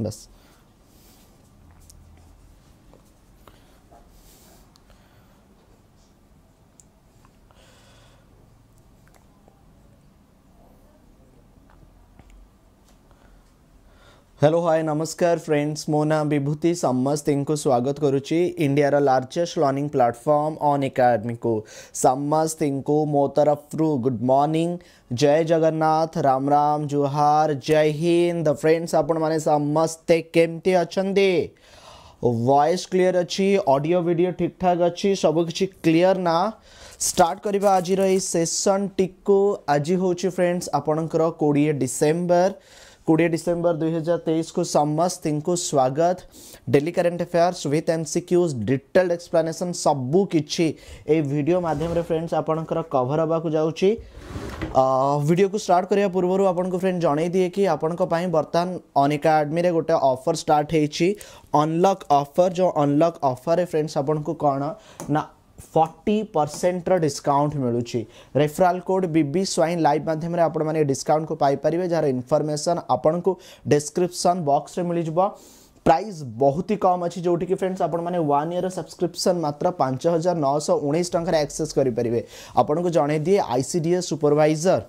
بس hello hi नमस्कार friends मो नाम विभूति समस्ती को स्वागत इंडिया रा largest learning platform Unacademy को समस्ती को मो तरफ रु गुड मॉर्निंग जय जगन्नाथ राम राम जुहार जय हिंद फ्रेंड्स आपण मैंने समस्ते केमती अच्छा वॉइस क्लियर अच्छी ऑडियो वीडियो ठीक ठाक अच्छी सब किसी ना स्टार्ट करवा आज सेसन टी आज हूँ फ्रेंड्स आपणकर कोड़े डिसेम्बर कोड़े डिसेंबर दुई हजार तेईस को समस्त स्वागत daily current affairs with MCQs detailed explanation सबकि भिडियो मध्यम फ्रेंड्स आपंकर कभर हाँ जाऊँगी वीडियो को स्टार्ट करने पूर्व आपको फ्रेंड जनईदे कि आप बर्तमान अनिका आडमी गोटे अफर स्टार्ट अनलॉक अफर जो अनलॉक अफर फ्रेंड्स आपको कौन ना फर्टी परसेंटर डिस्काउंट मिलूँ रेफराल कोड बी स्वईन लाइव मध्यम डिस्काउंट को पाइपर जार इनफर्मेसन आपन को डिस्क्रिपन बक्स में मिल जाव प्राइस बहुत ही कम अच्छी जोटि की फ्रेंड्स आपन इयर सब्सक्रिप्सन मात्र पाँच हजार नौश उ टकर आक्से करेंगे आपको जनईदे आईसीडीए सुपरभाइजर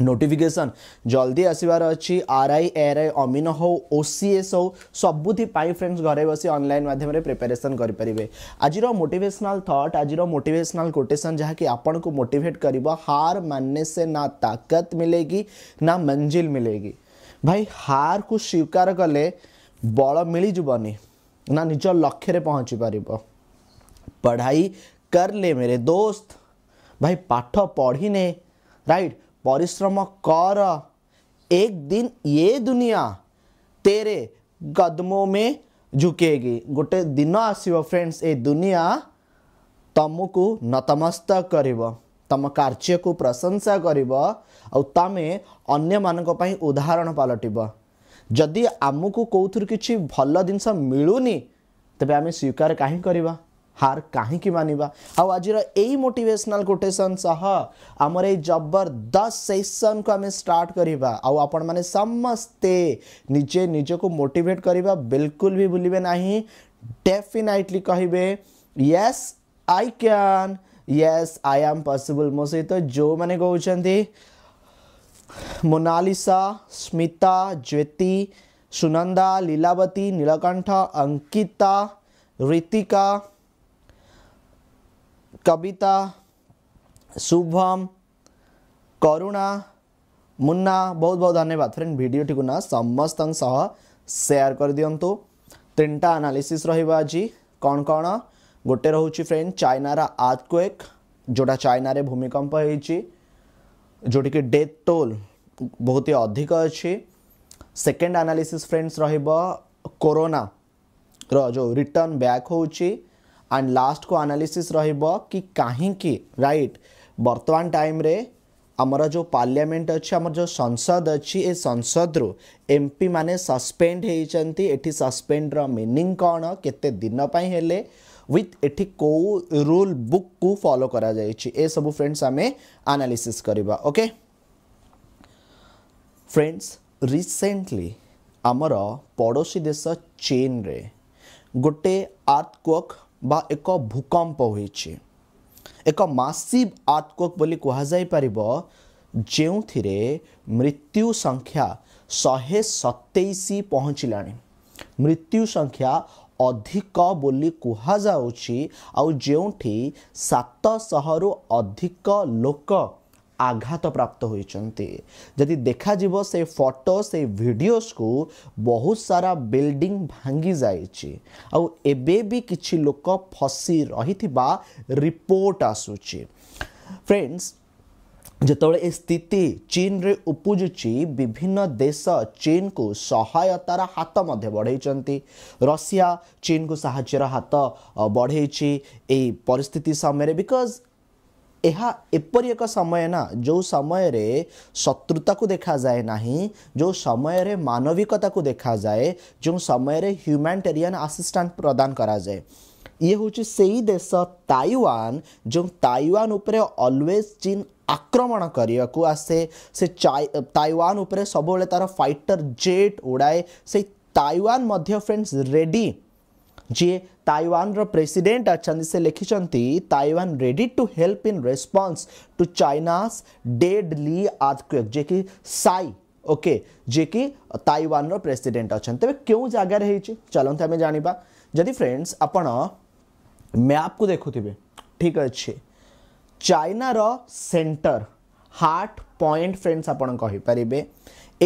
नोटिफिकेसन जल्दी आसवर अच्छी आर आई एर आई अमिन हो ओ सी एस हो सबुति फ्रेंड्स घरे बस अनलाइन मध्यम प्रिपेरेसन करेंगे आज मोटेसनाल थट आज मोटेसनाल कोटेसन जहाँकि आपण को मोटेट कर हार मानने से ना ताकत मिलेगी ना मंजिल मिलेगी भाई हार को स्वीकार कले बल मिलजन ना निज लक्ष्य पहुँची पार पढ़ाई कर ले मेरे दोस्त भाई पाठ पढ़ी ने राइट परिश्रम कर एक दिन ये दुनिया तेरे य में झुकेकि गोटे फ्रेंड्स ए द आसु नतमस्त गरम कार्चको प्रशंसा गरौ तमे अन्य मैले उदाहरण पालटि जति आम जिस मिलु तपाईँ आम स्वीकार कहीँ कर हार कहीं मानवा आज मोटेसनाल कोटेसन सह आमर जबरदस्त सेसन को आम स्टार्ट करवा आपण मैंने समस्ते निजे निज को मोटिवेट करवा बिल्कुल भी भूलिए ना डेफिनाइटली कहे yes I can yes I am possible मो सहित जो मैंने कहते मोनालीसा स्मिता ज्योति सुनंदा लीलावती नीलकंठ अंकिता ऋतिका कविता शुभम करुणा मुन्ना बहुत बहुत धन्यवाद फ्रेंड भिडियोटी ना समस्त सेयार कर दिंतु तीन टा आनालीसीस रही कौन कौन गोटे रोच फ्रेंड चाइनार आर्थक्वेक जोटा चाइनार भूमिकंप जोटी की डेथ टोल बहुत ही अधिक अच्छी सेकेंड आनालीसीस फ्रेंड्स रोना रो जो रिटर्न बैक होची एंड लास्ट को आनालीसीस रि कहीं रईट बर्तमान टाइम आमर जो पार्लियामेंट अच्छे आमर जो संसद अच्छी ए संसद रु एम पी मैंने सस्पेंड होती एटी सस्पेंड रिनिंग कौन के दिन हेले कौ रूल बुक को फॉलो करा ए सब फ्रेंड्स आम आनालीसीस करवा ओके फ्रेंड्स रिसेंटली आमर पड़ोशी देश चीन रे गोटे आर्थक्वक एक भूकम्प हुन्छ एक मासिभ आत्कै पार जौँथे मृत्युसङ्ख्या शे सतैस मृत्यु संख्या अधिक बोली कुतश रु अधिक लोक ଆଘାତ ପ୍ରାପ୍ତ ହୋଇଛନ୍ତି ଯଦି ଦେଖାଯିବ ସେ ଫଟୋ ସେ ଭିଡ଼ିଓସ୍କୁ ବହୁତ ସାରା ବିଲ୍ଡିଂ ଭାଙ୍ଗି ଯାଇଛି ଆଉ ଏବେ ବି କିଛି ଲୋକ ଫସି ରହିଥିବା ରିପୋର୍ଟ ଆସୁଛି ଫ୍ରେଣ୍ଡସ୍ ଯେତେବେଳେ ଏ ସ୍ଥିତି ଚୀନରେ ଉପୁଜୁଛି ବିଭିନ୍ନ ଦେଶ ଚୀନକୁ ସହାୟତାର ହାତ ମଧ୍ୟ ବଢ଼େଇଛନ୍ତି ରଷିଆ ଚୀନକୁ ସାହାଯ୍ୟର ହାତ ବଢ଼େଇଛି ଏଇ ପରିସ୍ଥିତି ସମୟରେ ବିକଜ୍ ଏହା ଏପରି ଏକ ସମୟ ନା ଯେଉଁ ସମୟରେ ଶତ୍ରୁତାକୁ ଦେଖାଯାଏ ନାହିଁ ଯେଉଁ ସମୟରେ ମାନବିକତାକୁ ଦେଖାଯାଏ ଯେଉଁ ସମୟରେ ହ୍ୟୁମାନିଟେରିଆନ୍ ଆସିଷ୍ଟାଣ୍ଟ ପ୍ରଦାନ କରାଯାଏ ଇଏ ହେଉଛି ସେଇ ଦେଶ ତାଇୱାନ ଯେଉଁ ତାଇୱାନ ଉପରେ ଅଲୱେଜ୍ ଚୀନ୍ ଆକ୍ରମଣ କରିବାକୁ ଆସେ ସେ ତାଇୱାନ ଉପରେ ସବୁବେଳେ ତା'ର ଫାଇଟର ଜେଟ୍ ଉଡ଼ାଏ ସେଇ ତାଇୱାନ ମଧ୍ୟ ଫ୍ରେଣ୍ଡସ୍ ରେଡ଼ି जी ताइवान रो प्रेसिडेंट अच्छा से लिखिंट Taiwan ready to help in response to China's deadly earthquake जे कि साई ओके जे कि ताइवान रो प्रेसिडेंट अच्छा तेरे क्यों जगार होती चलते आम जाना जदि फ्रेंड्स आप मैप को देखु ठीक अच्छे चाइनार सेटर हार्ट पॉइंट फ्रेंड्स आपर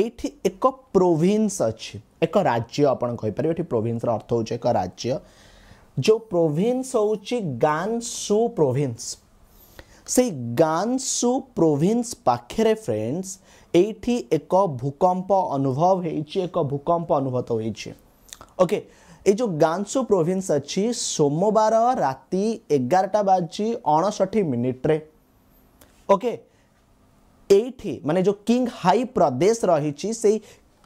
ଏଇଠି ଏକ ପ୍ରୋଭିନ୍ସ ଅଛି ଏକ ରାଜ୍ୟ ଆପଣ କହିପାରିବେ ଏଠି ପ୍ରୋଭିନ୍ସର ଅର୍ଥ ହେଉଛି ଏକ ରାଜ୍ୟ ଯେଉଁ ପ୍ରୋଭିନ୍ସ ହେଉଛି ଗାନ୍ସୁ ପ୍ରୋଭିନ୍ସ ସେଇ ଗାନ୍ସୁ ପ୍ରୋଭିନ୍ସ ପାଖରେ ଫ୍ରେଣ୍ଡସ୍ ଏଇଠି ଏକ ଭୂକମ୍ପ ଅନୁଭବ ହେଇଛି ଏକ ଭୂକମ୍ପ ଅନୁଭୂତ ହୋଇଛି ଓକେ ଏ ଯେଉଁ ଗାନ୍ସୁ ପ୍ରୋଭିନ୍ସ ଅଛି ସୋମବାର ରାତି ଏଗାରଟା ବାଜି ଅଣଷଠି ମିନିଟ୍ରେ ଓକେ এইটি মানে যে কিং হাই প্রদেশ রয়েছে সেই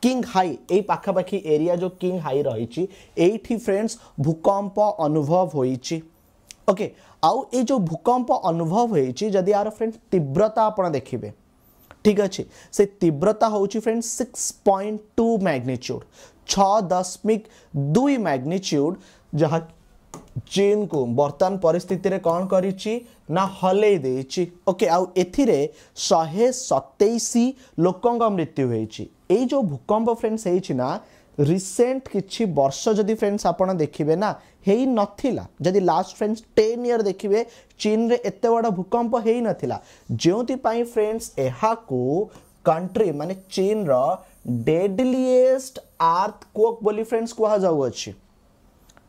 কিং হাই এই পাখাপাখি এরিয়া যে কিং হাই রয়েছে এইটি ফ্রেন্ডস ভূকম্প অনুভব হয়েছে ওকে আউ এই যে ভূকম্প অনুভব হয়েছে যদি আর ফ্রেন্ড তীব্রতা আপনার দেখবে ঠিক আছে সে তীব্রতা হচ্ছে friend six point two magnitude ছ দশমিক দুই ম্যাগনিচ্ୟୁড যা ଚୀନକୁ ବର୍ତ୍ତମାନ ପରିସ୍ଥିତିରେ କ'ଣ କରିଛି ନା ହଲେଇ ଦେଇଛି ଓକେ ଆଉ ଏଥିରେ ଶହେ ସତେଇଶ ଲୋକଙ୍କ ମୃତ୍ୟୁ ହୋଇଛି ଏଇ ଯେଉଁ ଭୂକମ୍ପ ଫ୍ରେଣ୍ଡସ୍ ହେଇଛି ନା ରିସେଣ୍ଟ କିଛି ବର୍ଷ ଯଦି ଫ୍ରେଣ୍ଡସ୍ ଆପଣ ଦେଖିବେ ନା ହେଇନଥିଲା ଯଦି ଲାଷ୍ଟ ଫ୍ରେଣ୍ଡସ୍ ଟେନ୍ ଇୟର୍ ଦେଖିବେ ଚୀନରେ ଏତେ ବଡ଼ ଭୂକମ୍ପ ହେଇନଥିଲା ଯେଉଁଥିପାଇଁ ଫ୍ରେଣ୍ଡସ୍ ଏହାକୁ କଣ୍ଟ୍ରି ମାନେ ଚୀନର ଡେଡଲିଏଷ୍ଟ ଆର୍ଥ କୋକ୍ ବୋଲି ଫ୍ରେଣ୍ଡସ୍ କୁହାଯାଉଅଛି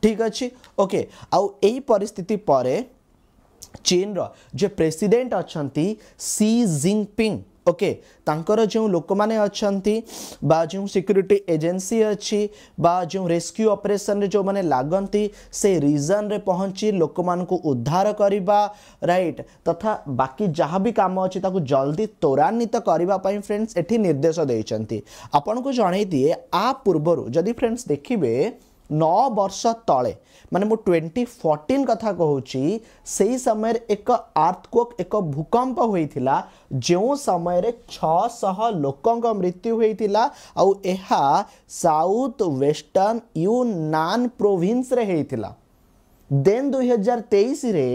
ঠিক ଅଛି ଓକେ ଆଉ ଏଇ ପରିସ୍ଥିତି ପରେ ଚୀନର ଯେ ପ୍ରେସିଡେଣ୍ଟ ଅଛନ୍ତି ସି ଜିଙ୍ଗପିଙ୍ଗ ଓକେ ତାଙ୍କର ଯେଉଁ ଲୋକମାନେ ଅଛନ୍ତି ବା ଯେଉଁ ସିକ୍ୟୁରିଟି ଏଜେନ୍ସି ଅଛି ବା ଯେଉଁ ରେସ୍କ୍ୟୁ ଅପରେସନରେ ଯେଉଁମାନେ ଲାଗନ୍ତି ସେ ରିଜନ୍ରେ ପହଞ୍ଚି ଲୋକମାନଙ୍କୁ ଉଦ୍ଧାର କରିବା ରାଇଟ୍ ତଥା ବାକି ଯାହା ବି କାମ ଅଛି ତାକୁ ଜଲ୍ଦି ତ୍ୱରାନ୍ୱିତ କରିବା ପାଇଁ ଫ୍ରେଣ୍ଡସ୍ ଏଠି ନିର୍ଦ୍ଦେଶ ଦେଇଛନ୍ତି ଆପଣଙ୍କୁ ଜଣାଇ ଦିଏ ଆ ପୂର୍ବରୁ ଯଦି ଫ୍ରେଣ୍ଡସ୍ ଦେଖିବେ ନଅ ବର୍ଷ ତଳେ ମାନେ ମୁଁ ଟ୍ୱେଣ୍ଟି ଫୋର୍ଟିନ୍ କଥା କହୁଛି ସେହି ସମୟରେ ଏକ ଆର୍ଥକ୍ୱକ୍ ଏକ ଭୂକମ୍ପ ହୋଇଥିଲା ଯେଉଁ ସମୟରେ ଛଅଶହ ଲୋକଙ୍କ ମୃତ୍ୟୁ ହୋଇଥିଲା ଆଉ ଏହା ସାଉଥ୍ ୱେଷ୍ଟର୍ଣ୍ଣ ୟୁନାନ୍ ପ୍ରୋଭିନ୍ସରେ ହୋଇଥିଲା দেন দুই হাজার তেইশে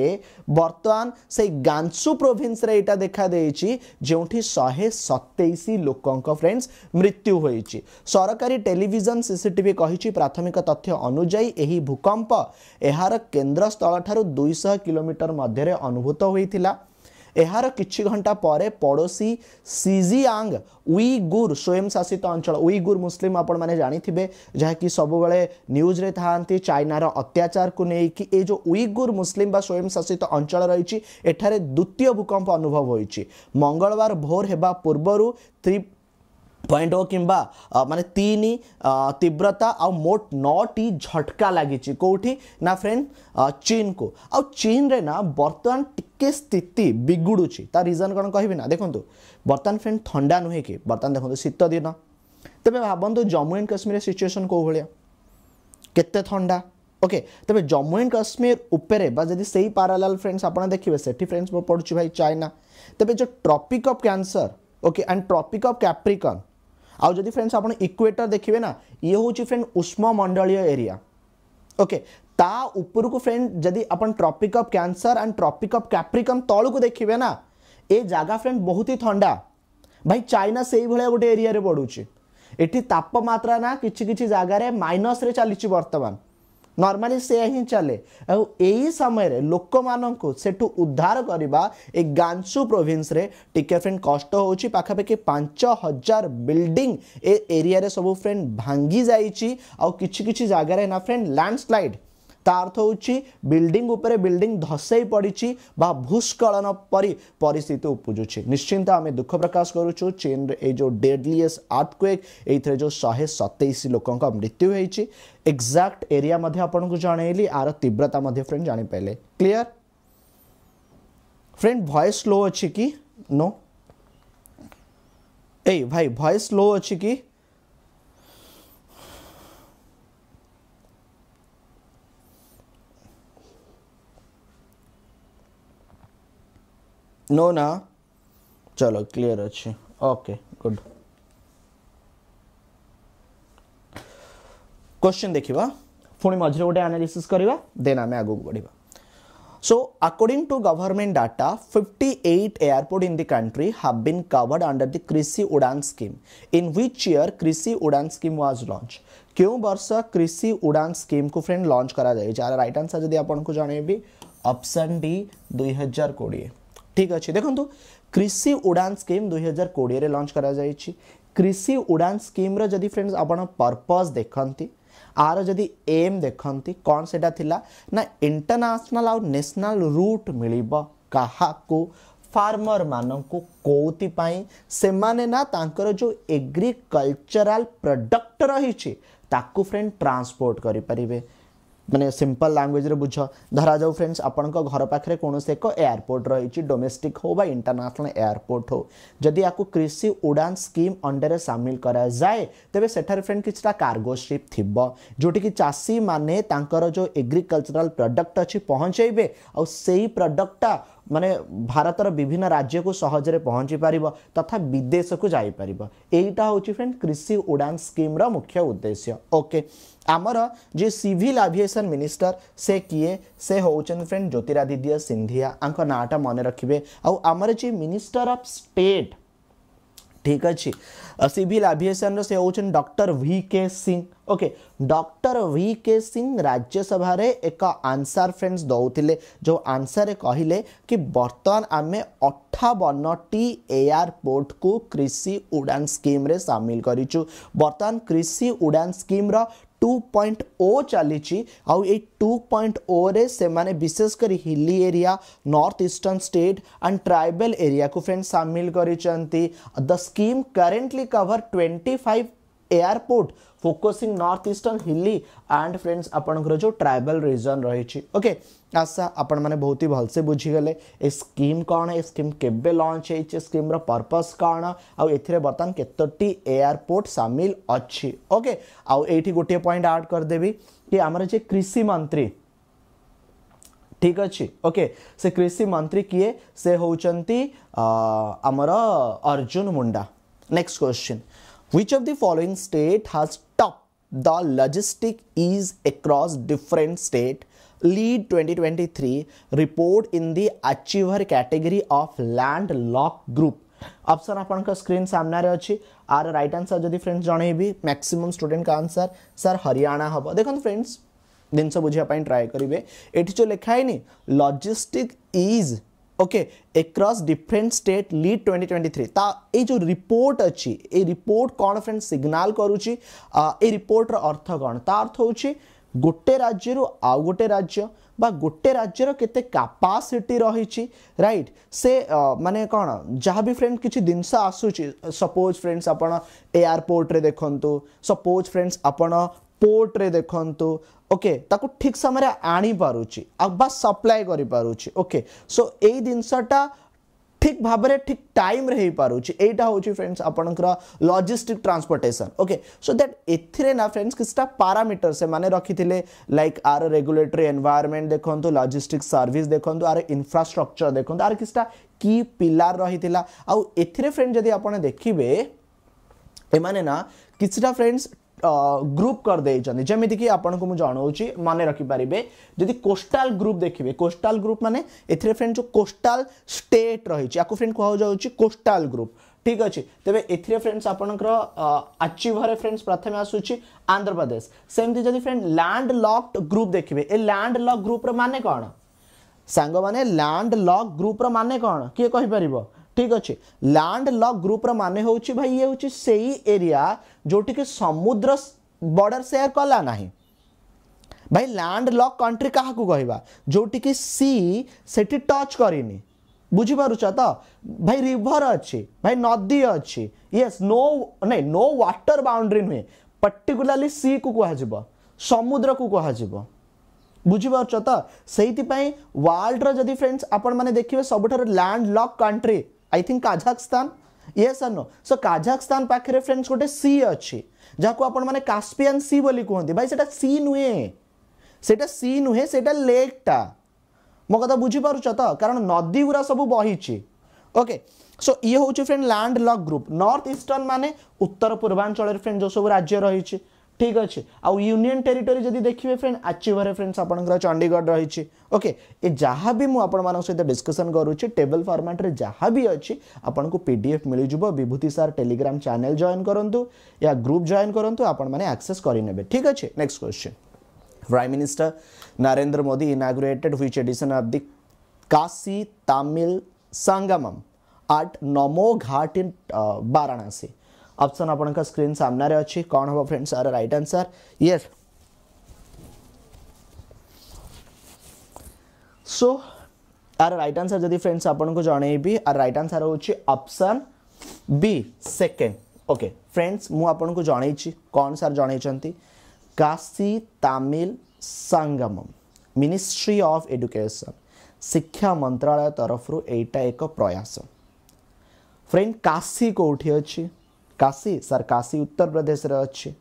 বর্তমান সেই গাঞ্চু প্রোভিন্সরে এটা দেখা দিয়েছি যেটি শহে সতেইশ লোকঙ্ক ফ্রেন্ডস মৃত্যু হয়েছে সরকারি টেলিভিজন সিসিটিভি কহিছি প্রাথমিক তথ্য অনুযায়ী এই ভূকম্প এর কেন্দ্রস্থলঠার দুইশহ কিলোমিটর মধ্যে অনুভূত হয়েছিল ଏହାର କିଛି ଘଣ୍ଟା ପରେ ପଡ଼ୋଶୀ ସିଜିଆଙ୍ଗ ଉଇଗୁର ସ୍ୱୟଂଶାସିତ ଅଞ୍ଚଳ ଉଇଗୁର ମୁସଲିମ୍ ଆପଣମାନେ ଜାଣିଥିବେ ଯାହାକି ସବୁବେଳେ ନ୍ୟୁଜ୍ରେ ଥାଆନ୍ତି ଚାଇନାର ଅତ୍ୟାଚାରକୁ ନେଇକି ଏ ଯେଉଁ ଉଇଗୁର ମୁସଲିମ୍ ବା ସ୍ୱୟଂଶାସିତ ଅଞ୍ଚଳ ରହିଛି ଏଠାରେ ଦ୍ୱିତୀୟ ଭୂକମ୍ପ ଅନୁଭବ ହୋଇଛି ମଙ୍ଗଳବାର ଭୋର ହେବା ପୂର୍ବରୁ ଥ୍ରୀ पॉइंट हो कि माने तीन तीव्रता आ मोट नौटी झटका लगी कौटी ना फ्रेंड चीन को आ चीन रे ना बर्तमान टे स्थित बिगुड़ी तार रिजन कौन कह ना देखो बर्तमान फ्रेंड थंडा नुहे कि बर्तमान देखो शीत दिन तेज भावतु जम्मू एंड काश्मीर सिचुएसन कौ भाया केते थंडा ओके तेज जम्मू एंड काश्मीर उपर से ही पारालाल फ्रेंड्स आप देखिए से फ्रेंड्स भाई चाइना तेज जो tropic of cancer okay and tropic of Capricorn आदि जदि फ्रेंड्स आप इक्वेटर देखिए ना ये हूँ फ्रेंड उष्णमंडल एरिया ओके ताऊपरकू फ्रेंड जदि आप tropic of cancer and tropic of Capricorn तौक देखिए ना ये जगह फ्रेंड बहुत ही थंडा भाई चाइना से भाया गोटे एरिया पड़ू ये तापम्रा ना कि जगार माइनस चली बर्तमान ନର୍ମାଲି ସେୟା ହିଁ ଚାଲେ ଆଉ ଏହି ସମୟରେ ଲୋକମାନଙ୍କୁ ସେଠୁ ଉଦ୍ଧାର କରିବା ଏ ଗାନ୍ସୁ ପ୍ରୋଭିନ୍ସରେ ଟିକେ ଫ୍ରେଣ୍ଡ କଷ୍ଟ ହେଉଛି ପାଖାପାଖି ପାଞ୍ଚ ହଜାର ବିଲ୍ଡିଂ ଏ ଏରିଆରେ ସବୁ ଫ୍ରେଣ୍ଡ ଭାଙ୍ଗି ଯାଇଛି ଆଉ କିଛି କିଛି ଜାଗାରେ ନା ଫ୍ରେଣ୍ଡ ଲ୍ୟାଣ୍ଡସ୍ଲାଇଡ଼ तार्थ होल्डिंग बिल्डिंग धसई पड़ी भूस्खलन पी परिस्थित उपजुच्छे निश्चिंत आम दुख प्रकाश करुचु चीन जो डेडलीएस आर्थक्वेक ये जो शहे सतैश लोक मृत्यु होक्जाक्ट एरिया आपको जन आर तीव्रता फ्रेंड जान पारे क्लीयर फ्रेंड भयस लो अच्छी कि नो ए भाई भयस लो अच्छी नो ना चलो क्लियर अच्छे ओके गुड क्वेश्चन देखा पुणी मझे गोटे आनालीसीस करवा देन आम आगे बढ़िया so according to government data 58 airport in the country have been covered under the Krishi Udan scheme in which year कृषि उड़ान स्कीम वाज लॉन्च क्यों वर्ष कृषि उड़ान स्कीम को फ्रेंड लॉन्च करा जाए यार राइट आंसर जब आपको जनइबी ऑप्शन डी दुई हजार कोड़े ठीक अच्छे देखो कृषि उड़ान स्कीम দুই হাজার কোড়িয়ে লঞ্চ করা যাইছি কৃষি উড়ান স্কিম্র যদি देखती আপনার পর্পজ आर जदि एम देखती कौन से ना इंटरनेशनल आउ नेशनल रूट मिल क्या फार्मर मान को कौपाई से माने ना जो एग्रिकलचराल प्रडक्ट रही फ्रेंड ट्रांसपोर्ट करें ମାନେ ସିମ୍ପଲ୍ ଲାଙ୍ଗୁଏଜ୍ରେ ବୁଝ ଧରାଯାଉ ଫ୍ରେଣ୍ଡସ୍ ଆପଣଙ୍କ ଘର ପାଖରେ କୌଣସି ଏକ ଏୟାରପୋର୍ଟ ରହିଛି ଡୋମେଷ୍ଟିକ୍ ହେଉ ବା ଇଣ୍ଟରନ୍ୟାସନାଲ୍ ଏୟାରପୋର୍ଟ ହେଉ ଯଦି ୟାକୁ କୃଷି ଉଡ଼ାନ ସ୍କିମ୍ ଅଣ୍ଡରରେ ସାମିଲ କରାଯାଏ ତେବେ ସେଠାରେ ଫ୍ରେଣ୍ଡ କିଛିଟା କାର୍ଗୋ ସିପ୍ ଥିବ ଯେଉଁଠିକି ଚାଷୀମାନେ ତାଙ୍କର ଯେଉଁ ଏଗ୍ରିକଲଚରାଲ୍ ପ୍ରଡ଼କ୍ଟ ଅଛି ପହଞ୍ଚାଇବେ ଆଉ ସେଇ ପ୍ରଡ଼କ୍ଟଟା ମାନେ ଭାରତର ବିଭିନ୍ନ ରାଜ୍ୟକୁ ସହଜରେ ପହଞ୍ଚି ପାରିବ ତଥା ବିଦେଶକୁ ଯାଇପାରିବ ଏଇଟା ହେଉଛି ଫ୍ରେଣ୍ଡ କୃଷି ଉଡ଼ାନ ସ୍କିମ୍ର ମୁଖ୍ୟ ଉଦ୍ଦେଶ୍ୟ ଓକେ ଆମର ଯିଏ ସିଭିଲ୍ ଆଭିଏସନ୍ ମିନିଷ୍ଟର ସେ କିଏ ସେ ହେଉଛନ୍ତି ଫ୍ରେଣ୍ଡ ଜ୍ୟୋତିରାଦିତ୍ୟ ସିନ୍ଧିଆ ଆଙ୍କ ନାଁଟା ମନେ ରଖିବେ ଆଉ ଆମର ଯିଏ ମିନିଷ୍ଟର ଅଫ୍ ଷ୍ଟେଟ୍ ठीक अच्छे सिविल एभिएसन रोचन doctor V K Singh okay doctor V K Singh Rajya Sabha एक आंसर फ्रेंड्स दौले जो आंसर कहले कि बर्तमान आम अठावन टी एयरपोर्ट को कृषि उड़ान स्कीम्रे सामिल करूँ बर्तमान स्कीम्र टू पॉइंट ओ चली आउ टू पॉइंट ओ रे विशेषकर hilly area north eastern state and tribal area को फ्रेंड्स सामिल कर scheme currently cover twenty five airport focusing north eastern hilly and friends आपंकर जो ट्राइबल रिजन रही ओके आशा आपण मैंने बहुत ही भलसे बुझीगले स्कीम कौन ए स्कीम के लंच हो स्कीम पर्पस कौन आर्तमान कतोटी एयरपोर्ट सामिल अच्छी ओके आई गोटे पॉइंट आड करदेवि कि आमर जे कृषि मंत्री ठीक अच्छे ओके से कृषि मंत्री किए से हूँ आमर Arjun Munda next question Which of the following state has top the logistic ease across different state? Lead 2023 report in the achiever category of land lock group. Option আপনার স্ক্রিন সামনে অছি আর রাইট আনসার যদি ফ্রেন্ডস জনাইবি maximum student answer sir Haryana হব দেখুন friends জিনিস বুঝা ট্রাই করবে এটি যে লেখা হয়নি logistic is okay across different state lead twenty twenty three ता ये जो रिपोर्ट अच्छी ये रिपोर्ट कौन फ्रेंड सिग्नाल करुच्ची ये रिपोर्टर अर्थ कौन ता अर्थ हूँ गोटे राज्य आउ गोटे राज्य বা গোটে রাজ্যর কেতে কাপাসিটি রয়েছে রাইট সে মানে কোণ যা বি ফ্রেন্ড কিছু জিনিস আসুচি সপোজ ফ্রেন্ডস আপনার এয়ারপোর্টরে দেখুন সপোজ ফ্রেন্ডস আপনার পোর্টরে দেখন্তু ওকে তাকে ঠিক সময় আনিপারুছি বা সপ্লাই করিপারুছি ওকে সো এই জিনিসটা ঠিক ভাবে ঠিক টাইমরে হয়েপারুছি এইটা হচ্ছে ফ্রেন্ডস আপনার logistic transportation okay so that এথিরে না ফ্রেন্ডস কিছুটা প্যারামিটর সে মানে রখিলে লাইক আর রেগুলেটরি এনভায়রনমেন্ট দেখুন লজিস্টিক সার্ভিস দেখুন আর ইনফ্রাস্ট্রকচর দেখুন আর কিছুটা কি পিলার রহিলা আউ এথিরে ফ্রেন্ড যদি আপনার দেখবে এমানে না কিছুটা ফ্রেন্ডস ଗ୍ରୁପ୍ କରିଦେଇଛନ୍ତି ଯେମିତିକି ଆପଣଙ୍କୁ ମୁଁ ଜଣାଉଛି ମନେ ରଖିପାରିବେ ଯଦି କୋଷ୍ଟାଲ ଗ୍ରୁପ୍ ଦେଖିବେ କୋଷ୍ଟାଲ ଗ୍ରୁପ୍ ମାନେ ଏଥିରେ ଫ୍ରେଣ୍ଡ ଯେଉଁ କୋଷ୍ଟାଲ ଷ୍ଟେଟ୍ ରହିଛି ଆକୁ ଫ୍ରେଣ୍ଡ କୁହାଯାଉଛି କୋଷ୍ଟାଲ ଗ୍ରୁପ୍ ঠিক আছে তবে এথিরে ফ্রেন্ডস আপনার আচিভরে ফ্রেন্ডস প্রথমে আসুচি আন্ধ্রপ্রদেশ সেমতি যদি ফ্রেন্ড ল্যান্ড লকড গ্রুপ দেখবে এ ল্যান্ড লক গ্রুপর মানে কণ সাংগ মানে ল্যান্ড লক গ্রুপর মানে কণ কি কহিপার ठीक अच्छे लैंड लक ग्रुप रान हूँ भाई ये हूँ से एरिया जोटी की समुद्र बॉर्डर सेयार कला ना भाई लैंड लक कंट्री क्या कह जोटी की सी से टच कर बुझिपारुच तो भाई रिवर अच्छे भाई नदी अच्छे यस नो नहीं नो वाटर बाउंड्री नुहे पर्टिकुलाली सी को कह समुद्र को कह तो से वर्ल्ड रदि फ्रेंड्स आप देखिए सबुठ land lock country I think Kazakhstan yes or no so Kazakhstan पाखे फ्रेंड्स गोटे सी अच्छी ଯାହାକୁ ଆପଣମାନେ କାସ୍ପିଆନ୍ ସି ବୋଲି କୁହନ୍ତି ଭାଇ ସେଇଟା ସି ନୁହେଁ ସେଇଟା ସି ନୁହେଁ ସେଇଟା ଲେକ୍ଟା ମୋ କଥା ବୁଝିପାରୁଛ ତ କାରଣ ନଦୀ ଗୁରା ସବୁ ବହିଛି ଓକେ ସୋ ଇଏ ହେଉଛି friend land lock group north eastern ମାନେ ଉତ୍ତର ପୂର୍ବାଞ୍ଚଳରେ ଫ୍ରେଣ୍ଡ ଯେଉଁ ସବୁ ରାଜ୍ୟ ରହିଛି ঠিক ଅଛି ଆଉ ୟୁନିୟନ୍ ଟେରିଟୋରୀ ଯଦି ଦେଖିବେ ଫ୍ରେଣ୍ଡ ଆଚିଭରେ ଫ୍ରେଣ୍ଡସ୍ ଆପଣଙ୍କର ଚଣ୍ଡିଗଡ଼ ରହିଛି ଓକେ ଏ ଯାହା ବି ମୁଁ ଆପଣମାନଙ୍କ ସହିତ ଡିସ୍କସନ୍ କରୁଛି ଟେବଲ୍ ଫର୍ମାଟ୍ରେ ଯାହା ବି ଅଛି ଆପଣଙ୍କୁ ପି ଡି ଏଫ୍ ମିଳିଯିବ Bibhuti sir Telegram channel join କରନ୍ତୁ ୟା ଗ୍ରୁପ୍ ଜଏନ୍ କରନ୍ତୁ ଆପଣମାନେ ଆକ୍ସେସ୍ କରିନେବେ ଠିକ୍ ଅଛି next question prime minister Narendra Modi inaugurated which edition of the Kashi Tamil Sangamam at Namo ghat in Varanasi option आपन का स्क्रीन सामना रे कौन हम friends are right answer yes so our right answer जदी फ्रेंड्स आप जन जानेबी आर राइट आंसर होछि बी सेकंड ओके फ्रेंड्स मु आपन कौन सर जानै Kashi Tamil Sangamam ministry of education शिक्षा मंत्रालय तरफ रु एक प्रयास फ्रेंड काशी कोठी अछि काशी सर काशी उत्तर प्रदेश अच्छे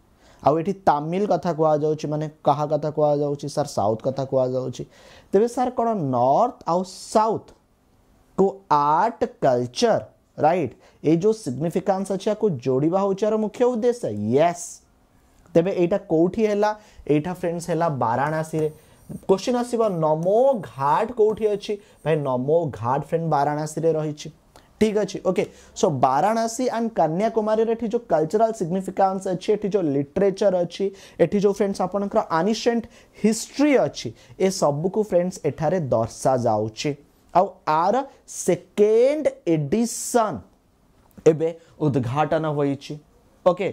आठ तमिल कथा कह जा मानने कहा कथा सर साउथ कथा कह तबे सर कौन नॉर्थ आउ साउथ को आर्ट कल्चर राइट ये जो सिग्निफिकेंस अच्छे आपको जोड़ा हो मुख्य उद्देश्य यस तबे तेज कौटी है फ्रेंड्स है वाराणसी क्वेश्चन आसो नमो घाट कौटी अच्छी भाई नमो घाट फ्रेंड वाराणसी रही ଠିକ୍ ଅଛି ଓକେ ସୋ ବାରାଣାସୀ ଆଣ୍ଡ କନ୍ୟାକୁମାରୀରେ ଏଠି ଯେଉଁ କଲଚରାଲ ସିଗ୍ନିଫିକାନ୍ସ ଅଛି ଏଠି ଯେଉଁ ଲିଟରେଚର ଅଛି ଏଠି ଯେଉଁ ଫ୍ରେଣ୍ଡସ୍ ଆପଣଙ୍କର ଆନିସେଣ୍ଟ ହିଷ୍ଟ୍ରି ଅଛି ଏ ସବୁକୁ ଫ୍ରେଣ୍ଡସ୍ ଏଠାରେ ଦର୍ଶାଯାଉଛି ଆଉ ଆର ସେକେଣ୍ଡ ଏଡିସନ୍ ଏବେ ଉଦ୍ଘାଟନ ହୋଇଛି ଓକେ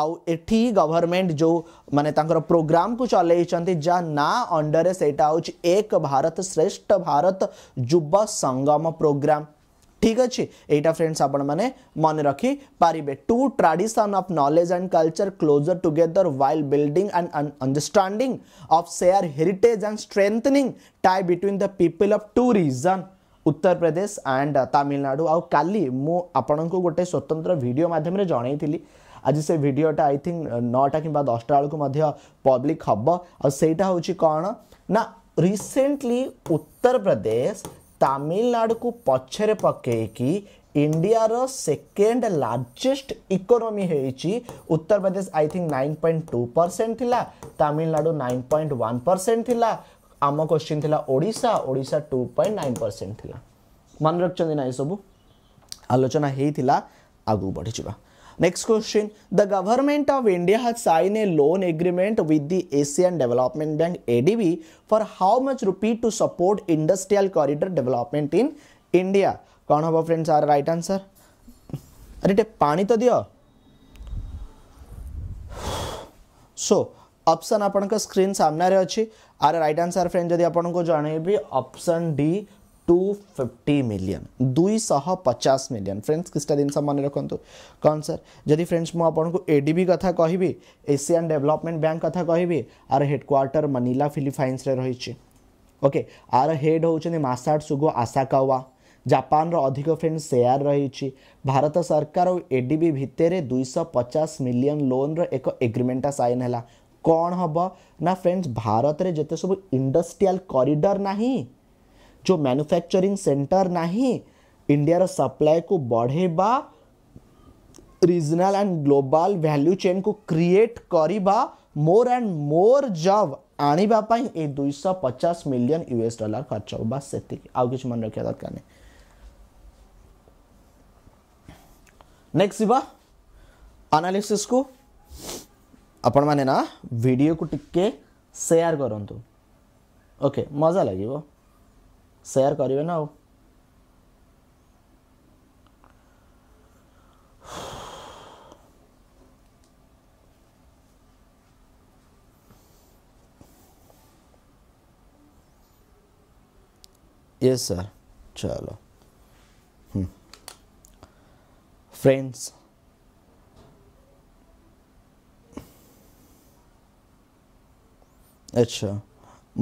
ଆଉ ଏଠି ଗଭର୍ଣ୍ଣମେଣ୍ଟ ଯେଉଁ ମାନେ ତାଙ୍କର ପ୍ରୋଗ୍ରାମକୁ ଚଲେଇଛନ୍ତି ଯାହା ନାଁ ଅଣ୍ଡରରେ ସେଇଟା ହେଉଛି ଏକ ଭାରତ ଶ୍ରେଷ୍ଠ ଭାରତ ଯୁବ ସଙ୍ଗମ ପ୍ରୋଗ୍ରାମ ठीक अच्छे यहाँ फ्रेंड्स आप मन रखी पारे to tradition of knowledge and culture closer together well building and understanding of shared heritage and strengthening tie between the people of two region Uttar Pradesh and Tamil Nadu आउ काली मु आपण गोटे स्वतंत्र वीडियो माध्यम रे आज से भिडटा आई थिंक नौटा कि दसटा बेलू पब्लिक हम आईटा हूँ कौन ना रिसेंटली उत्तर प्रदेश ତାମିଲନାଡ଼ୁକୁ ପଛରେ ପକାଇକି ଇଣ୍ଡିଆର ସେକେଣ୍ଡ ଲାର୍ଜେଷ୍ଟ ଇକୋନୋମି ହେଇଛି Uttar Pradesh I think nine point two percent ଥିଲା Tamil Nadu nine point one percent ଥିଲା ଆମ କ୍ୱେଶ୍ଚିନ୍ ଥିଲା Odisha Odisha two point nine percent ଥିଲା ମନେ ରଖିଛନ୍ତି ନା ଏସବୁ ଆଲୋଚନା ହେଇଥିଲା ଆଗକୁ ବଢ଼ିଯିବା Next question. The government of India has signed a loan agreement with the Asian Development Bank ADB for how much rupee to support industrial corridor development in India? कौन हम फ्रेंड्स आर राइट आंसर अरे टे पानी तो दियो so option आपन का screen सामना रे अछि आर राइट आंसर फ्रेंड जदी आपन को जाने भी ऑप्शन डी 250 दुईश पचास मिलियन फ्रेंड्स किसटा जिनस मन रखु कौन सर जदि फ्रेंड्स मुझे एडीबी कथा कह एशियान डेभलपमेंट बैंक कथा कह आर हेडक्वार्टर मनिला फिलिपाइन्स रही ओके आर हेड हूँ मासाट सुगो आसाकावा जापान अधिक फ्रेंड्स सेयार रही भारत सरकार और एडीबी भितर दुईश पचास मिलियन लोन एक एग्रीमेंटा साइन है कौन हम ना फ्रेंड्स भारत में जिते सब इंडस्ट्रियल करडर नहीं जो मैन्युफैक्चरिंग सेंटर नहीं इंडिया सप्लाई को बढ़े बा regional and global value chain को क्रिएट करवा मोर एंड मोर जॉब आने ए 250 मिलियन यूएस डॉलर खर्च हो बस आउ किछ मन रखिया दरकार ने नेक्स्ट जीवा एनालिसिस को अपन माने ना वीडियो को टिक के शेयर करंतु ओके मजा लागिवो ସେୟାର କରିବେ ना ये सर चलो फ्रेंड्स अच्छा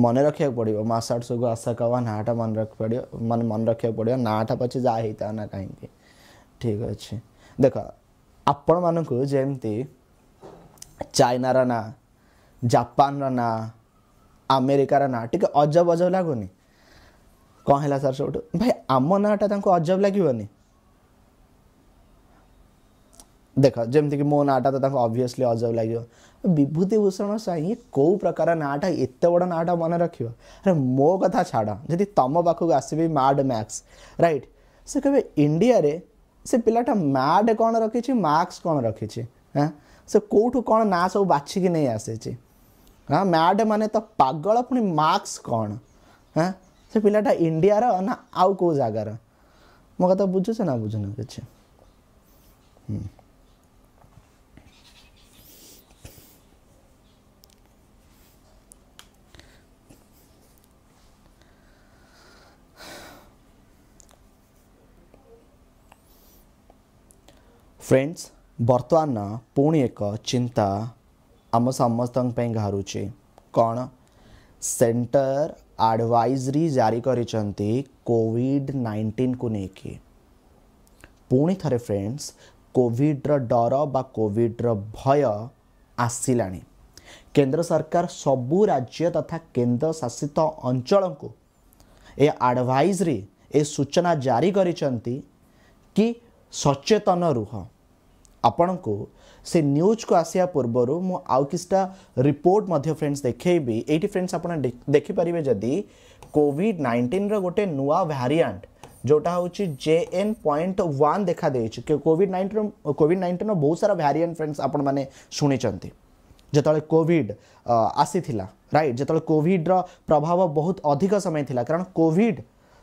ମନେ ରଖିବାକୁ ପଡ଼ିବ ମାସାଟ ସୁଗୁ ଆଶା କବା ନାଁଟା ମନେ ରଖି ପଡ଼ିବ ମାନେ ମନେ ରଖିବାକୁ ପଡ଼ିବ ନାଁଟା ପଛେ ଯାହା ହେଇଥାଉ ନା କାହିଁକି ଠିକ୍ ଅଛି ଦେଖ ଆପଣମାନଙ୍କୁ ଯେମିତି ଚାଇନାର ନାଁ ଜାପାନର ନାଁ ଆମେରିକାର ନାଁ ଟିକେ ଅଜବ ଅଜବ ଲାଗୁନି କ'ଣ ହେଲା ସାର୍ ସବୁଠୁ ଭାଇ ଆମ ନାଁଟା ତାଙ୍କୁ ଅଜବ ଲାଗିବନି देख जमी मो नाटा तो अभीयसली अजब लगे विभूतिभूषण साई ये कौ प्रकार नाटा एत बड़ नाटा मन रख मो कथा छाड़ जी तुम पाखक आसवि मैड मैक्स रईट से कहे इंडिया रे से पिलाटा मैड कौन रखी मार्क्स कौन रखी से कौटू कौन ना सब बाछिक नहीं आसे मैड मैंने तो पगल पी मार्क्स कौन हाँ से पाटा इंडिया ना आउ कौ जगार मो कथा बुझुच ना बुझुन कि ଫ୍ରେଣ୍ଡସ୍ ବର୍ତ୍ତମାନ ପୁଣି ଏକ ଚିନ୍ତା ଆମ ସମସ୍ତଙ୍କ ପାଇଁ ଘାରୁଛି କ'ଣ ସେଣ୍ଟର ଆଡ଼ଭାଇଜରି ଜାରି କରିଛନ୍ତି କୋଭିଡ଼ ନାଇଣ୍ଟିନ୍କୁ ନେଇକି ପୁଣି ଥରେ ଫ୍ରେଣ୍ଡସ୍ କୋଭିଡ଼ର ଡର ବା କୋଭିଡ଼ର ଭୟ ଆସିଲାଣି କେନ୍ଦ୍ର ସରକାର ସବୁ ରାଜ୍ୟ ତଥା କେନ୍ଦ୍ରଶାସିତ ଅଞ୍ଚଳଙ୍କୁ ଏ ଆଡ଼ଭାଇଜରି ଏ ସୂଚନା ଜାରି କରିଛନ୍ତି କି ସଚେତନ ରୁହ आपण को से न्यूज को आसिया पूर्व मु आउ किसटा रिपोर्ट मध्य फ्रेंड्स देखेबे ये फ्रेंड्स आपण देखि परिबे जदी कोविड 19 रो गोटे नुवा वेरिएंट जोटा होची JN.1 देखा दे छ के कोविड नाइंटन कोविड बहुत सारा वेरिएंट फ्रेंड्स आपण माने सुनी चंती आसी रईट जो जतळे प्रभाव बहुत अधिक समय थिला कारण कोविड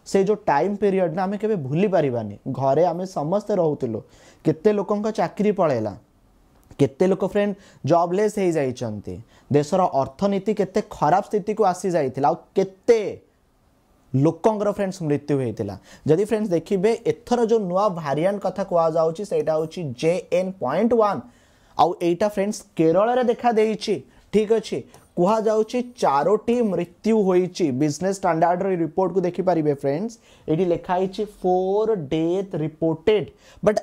से जो टाइम पीरियड ना आम के भूली पारानी घरे आम समस्ते रोलु के लोकों चाकरी पलैला କେତେ ଲୋକ ଫ୍ରେଣ୍ଡ ଜବ୍ଲେସ୍ ହେଇଯାଇଛନ୍ତି ଦେଶର ଅର୍ଥନୀତି କେତେ ଖରାପ ସ୍ଥିତିକୁ ଆସିଯାଇଥିଲା ଆଉ କେତେ ଲୋକଙ୍କର ଫ୍ରେଣ୍ଡସ୍ ମୃତ୍ୟୁ ହୋଇଥିଲା ଯଦି ଫ୍ରେଣ୍ଡସ୍ ଦେଖିବେ ଏଥର ଯେଉଁ ନୂଆ ଭାରିଆଣ୍ଟ କଥା କୁହାଯାଉଛି ସେଇଟା ହେଉଛି ଜେ ଏନ୍ ପଏଣ୍ଟ ୱାନ୍ ଆଉ ଏଇଟା ଫ୍ରେଣ୍ଡସ୍ କେରଳରେ ଦେଖାଦେଇଛି ଠିକ୍ ଅଛି कहुची चारोटी मृत्यु होजने स्टाडार्ड रिपोर्ट को देखिपर फ्रेंड्स ये लिखाई four death reported but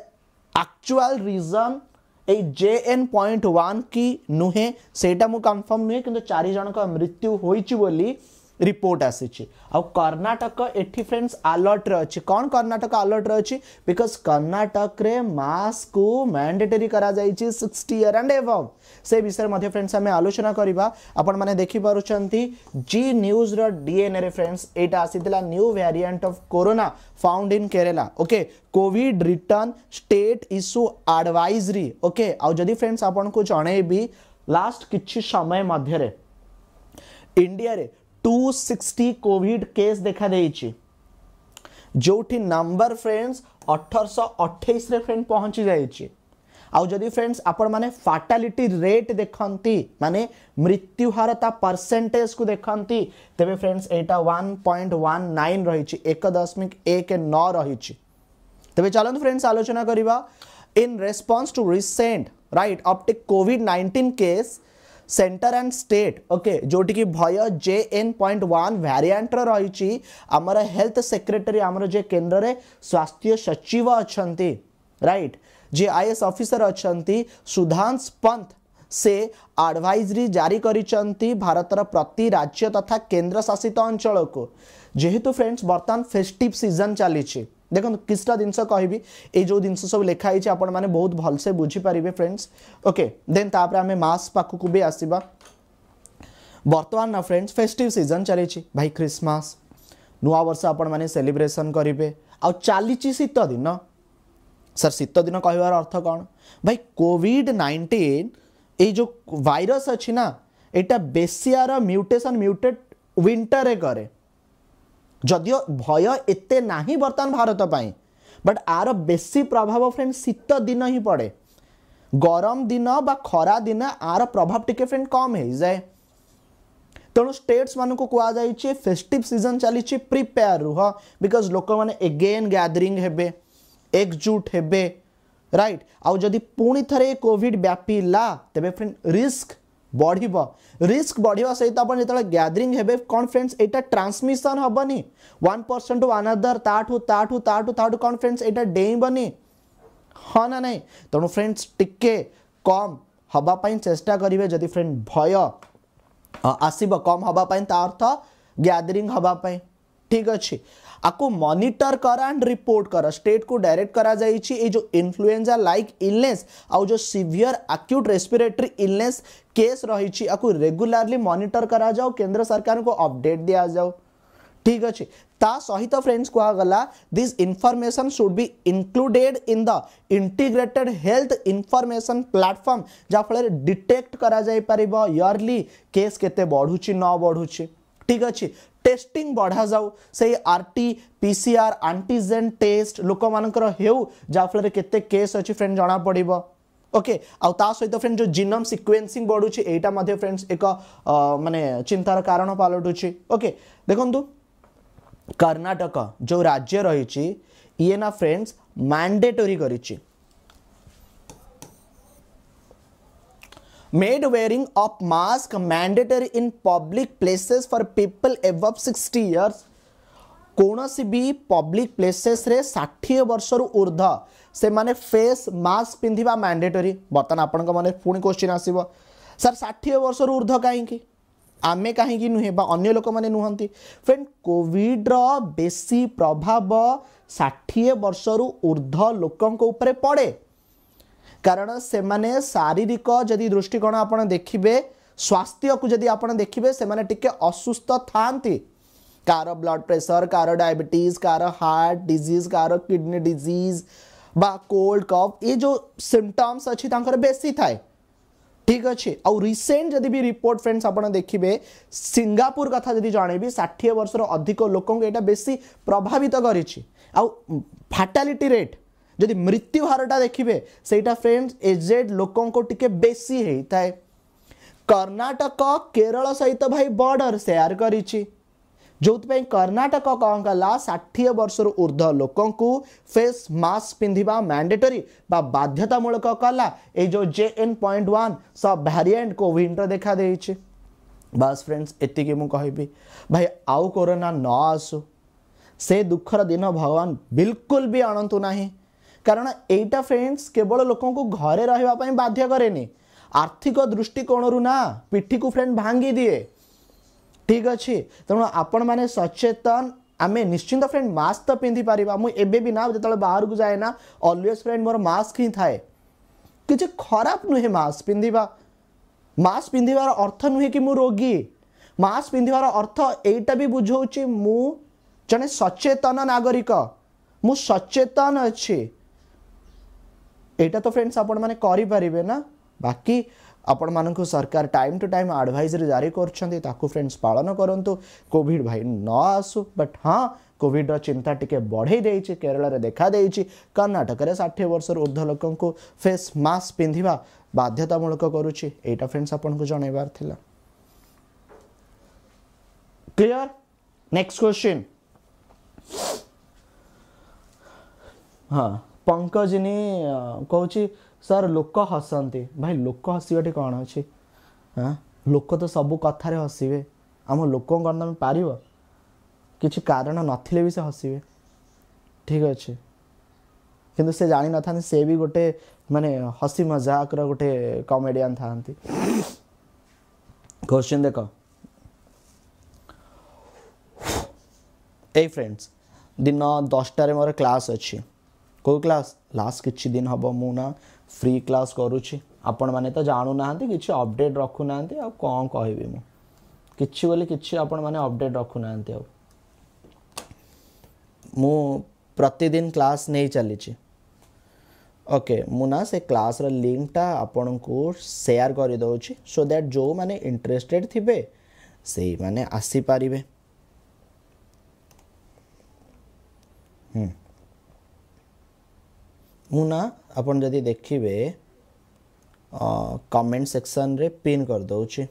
actual reason ए जे एन पॉइंट वन की नुहे से कनफर्म नुहे कि चारजण मृत्यु होली रिपोर्ट आसी कर्णाटक ये फ्रेंड्स आलर्ट रे अच्छे कौन कर्णाटक आलर्ट्रे अच्छी बिकज कर्णाटक मस्क को मैंडेटरी कर सिक्सटी इयर एंड एव से विषय में फ्रेंड्स आम आलोचना करवा आपण मैंने देखिपुर जी न्यूज्र डीएनए रे फ्रेंड्स यहाँ आसी new variant of corona found in Kerala okay covid return state issue advisory okay आदि फ्रेंड्स आपन को जनईबी लास्ट किसी समय मध्य इंडिया रे 260 कोविड केस देखा जोटी नंबर फ्रेंड्स अठरश फ्रेंड पहुंची जाए आदि फ्रेंड्स आपटालीटी रेट देखती माने मृत्यु हारता परसेंटेज को देखती तेज फ्रेंड्स एटा 1.19 पॉइंट वन नाइन रही एक दशमिक एक नौ रही तेज चलो फ्रेंड्स आलोचना करवा in response to recent right uptick covid nineteen case centre and state okay ଯେଉଁଠିକି ଭୟ ଜେ ଏନ୍ ପଏଣ୍ଟ ୱାନ୍ ଭ୍ୟାରିଆଣ୍ଟର ରହିଛି ଆମର ହେଲ୍ଥ ସେକ୍ରେଟାରୀ ଆମର ଯେ କେନ୍ଦ୍ରରେ ସ୍ୱାସ୍ଥ୍ୟ ସଚିବ ଅଛନ୍ତି ରାଇଟ୍ ଯିଏ ଆଇ ଏସ୍ ଅଫିସର ଅଛନ୍ତି ସୁଧାଂଶ ପନ୍ଥ ସେ ଆଡ଼ଭାଇଜରି ଜାରି କରିଛନ୍ତି ଭାରତର ପ୍ରତି ରାଜ୍ୟ ତଥା କେନ୍ଦ୍ରଶାସିତ ଅଞ୍ଚଳକୁ ଯେହେତୁ ଫ୍ରେଣ୍ଡସ୍ ବର୍ତ୍ତମାନ ଫେଷ୍ଟିଭ୍ ସିଜନ୍ ଚାଲିଛି দেখুন কিছুটা জিনিস কহিবি এই যে জিনিস সব লেখা হয়েছে আপনার মানে বহুত ভালসে বুঝিপারে ফ্রেন্ডস ওকে দেন তাপরে আমি মাস পাখক বি আসবা বর্তমান না ফ্রেন্ডস ফেস্টিভ সিজন চালিছি ভাই ক্রিসমাস নূয়া বর্ষ আপনার সেলিব্রেসন করবে আলিছি শীত দিন ସାର୍ ଶୀତ ଦିନ କହିବାର ଅର୍ଥ କ'ଣ ଭାଇ କୋଭିଡ଼ ନାଇଣ୍ଟିନ୍ ଏଇ ଯେଉଁ ଭାଇରସ୍ ଅଛି ନା ଏଇଟା ବେସିଆର ମ୍ୟୁଟେସନ୍ ମ୍ୟୁଟେଟ୍ ୱିଣ୍ଟରରେ କରେ जदिओ भय एत ना बर्तमान भारतपाई बट आर बेसी प्रभाव फ्रेंड शीत दिन ही पड़े गरम दिन व खरा दिन आर प्रभाव टी फ्रेंड कम हो जाए तेणु स्टेट्स मान को कहुई फेस्टिव सीजन चली प्रिपेयर रुह बिकज लोक मैंने एगेन गैदरिंग हे एकजुट हे रईट आदि पुणी थे कॉविड व्यापी ला तेरे फ्रेंड रिस्क बढ़ रिस्क बढ़िया सहित आप जो गैदरींग हे कौन फ्रेंड्स यहाँ ट्रांसमिशन हेनी one person to one other ताठू ताठू कौन फ्रेंड्स यहाँ डेबनी हाँ ना ना तेणु तो फ्रेंड्स टिके कम हाँपाई चेस्टा करेंगे जदि फ्रेंड भय आसब कम हाँपाई अर्थ गैदरींग हाँपाई ठीक अच्छे आपको मॉनिटर कर एंड रिपोर्ट कर स्टेट को डायरेक्ट करा जाए जो इन्फ्लुएंजा लाइक इलनेस आउ जो severe acute respiratory illness case रही रेगुलारली मनिटर कराऊ केन्द्र सरकार को अपडेट दि जाओ ठीक अच्छे ता सहित फ्रेंड्स कहगला this information should be included in the integrated health information platform जहाँफल डिटेक्ट कर इयरली केस के बढ़ू न बढ़ू ठीक अच्छे टेस्टिंग बढ़ा जाऊ से R T PCR antigen test लोक मानकर होते केस अच्छी फ्रेंड जना पड़ ओके आउ सहित फ्रेंड जो जिनम सिक्वेन्सींग बढ़ुची एटा फ्रेंड्स एक मानने चिंतार कारण पालटुची ओके देखंतु कर्नाटक जो राज्य रही ये ना फ्रेंड्स मैंडेटोरी कर made wearing of mask mandatory in public places for people above sixty years कौन सी भी पब्लिक प्लेसेस रे षाठी वर्ष रु ऊर्ध से माने फेस मास्क पिंधा मैंडेटरी बर्तन आपण मन पुणी क्वेश्चन आसो सर षाठी वर्ष रु ऊर्ध कहीं आमे कहीं नुहे अन्य लोक मैंने नुहति फ्रेंड कोविड्र बेसी प्रभाव षाठी वर्ष रु ऊर्ध लोकों पर पड़े कारण से मैंने शारीरिक जदि दृष्टिकोण आप देखिए स्वास्थ्य को जदि आप देखिए असुस्थ था कारो ब्लड प्रेशर कारो डायबिटीज़ कारो हार्ट डिजीज कारो किडनी डिजीज बा कोल्ड कफ ये जो सिम्टम्स अच्छी तांकर बेसी थाए ठीक अच्छे आउ रिसेंट जदि भी रिपोर्ट फ्रेंड्स आप देखिए सिंगापुर कथा जदि जणेबी 60 वर्ष अधिक लोक बेसी प्रभावित कर फाटालीटी रेट जदि मृत्यु हारटा देखिए सहीटा फ्रेंड्स एजेड लोक टिके बेसी कर्णाटक कर्नाटक केरल सहित भाई बॉर्डर शेयर करी ଯେଉଁଥିପାଇଁ କର୍ଣ୍ଣାଟକ କ'ଣ କଲା ଷାଠିଏ ବର୍ଷରୁ ଉର୍ଦ୍ଧ୍ୱ ଲୋକଙ୍କୁ ଫେସ୍ ମାସ୍କ ପିନ୍ଧିବା ମ୍ୟାଣ୍ଡେଟୋରୀ ବା ବାଧ୍ୟତାମୂଳକ କଲା ଏଇ ଯେଉଁ J N point one sub variant କୋଭିଡ଼ର ଦେଖାଦେଇଛି ବାସ୍ ଫ୍ରେଣ୍ଡସ୍ ଏତିକି ମୁଁ କହିବି ଭାଇ ଆଉ କୋରୋନା ନ ଆସୁ ସେ ଦୁଃଖର ଦିନ ଭଗବାନ ବିଲକୁଲ ବି ଆଣନ୍ତୁ ନାହିଁ କାରଣ ଏଇଟା ଫ୍ରେଣ୍ଡସ୍ କେବଳ ଲୋକଙ୍କୁ ଘରେ ରହିବା ପାଇଁ ବାଧ୍ୟ କରେନି ଆର୍ଥିକ ଦୃଷ୍ଟିକୋଣରୁ ନା ପିଠିକୁ ଫ୍ରେଣ୍ଡ ଭାଙ୍ଗି ଦିଏ ঠিক ଅଛି ତେଣୁ ଆପଣମାନେ ସଚେତନ আমি নিশ্চিন্ত ফ্রেন্ড মাস্ক তো পিঁধি পারিবা মু এবে বি না যেতবে বাহারকু যায় না অলওয়েজ ফ্রেন্ড মোর মাস্ক হি থাকে কিছু খারাপ নুহে মাস্ক পিঁধিবা মাস্ক পিঁধিবার অর্থ নুহে কি মু রোগী মাস্ক পিঁধিবার অর্থ এইটা বি বুঝাউছি মু জনে সচেতন নাগরিক মু সচেতন অছি এটা তো ফ্রেন্ডস আপনার করে পারিবে না বাকি ଆପଣମାନଙ୍କୁ ସରକାର ଟାଇମ୍ ଟୁ ଟାଇମ୍ ଆଡ଼ଭାଇଜରି ଜାରି କରୁଛନ୍ତି ତାକୁ ଫ୍ରେଣ୍ଡସ୍ ପାଳନ କରନ୍ତୁ କୋଭିଡ଼ ଭାଇ ନ ଆସୁ ବଟ୍ ହଁ କୋଭିଡ଼ର ଚିନ୍ତା ଟିକେ ବଢ଼େଇ ଦେଇଛି କେରଳରେ ଦେଖାଦେଇଛି କର୍ଣ୍ଣାଟକରେ ଷାଠିଏ ବର୍ଷରୁ ଉର୍ଦ୍ଧ୍ୱ ଲୋକଙ୍କୁ ଫେସ୍ ମାସ୍କ ପିନ୍ଧିବା ବାଧ୍ୟତାମୂଳକ କରୁଛି ଏଇଟା ଫ୍ରେଣ୍ଡସ୍ ଆପଣଙ୍କୁ ଜଣାଇବାର ଥିଲା କ୍ଲିଅର ନେକ୍ସଟ କ୍ୱେଶ୍ଚିନ୍ ହଁ ପଙ୍କଜିନୀ କହୁଛି सर लोक हसंती भाई लोक हसवा कौन अच्छे हाँ लोक तो सब कथार हसबे आम लोक तुम पार कि कारण नी से हसबे ठीक अच्छे कि जान न था से भी गोटे मानने हसी मजाक रोटे कमेडियान था क्वेश्चन देख ए फ्रेंड्स दिन दसटा मोर क्लास अच्छी कौ क्लास लास्ट कि दिन हम मुना फ्री क्लास करुच्छी आपण मैंने तो जानूना कि अबडेट रखुना आँ कह मुझे बोली आपडेट रखुना मु प्रतिदिन क्लास नहीं चली ओके मुना से क्लास र लिंकटा आपण को सेयार करदे सो दैट जो मैंने इंटरेस्टेड थे से आसीपारे हम्म मुना आपन जदि देखिबे कमेंट सेक्शन रे पिन कर दोउची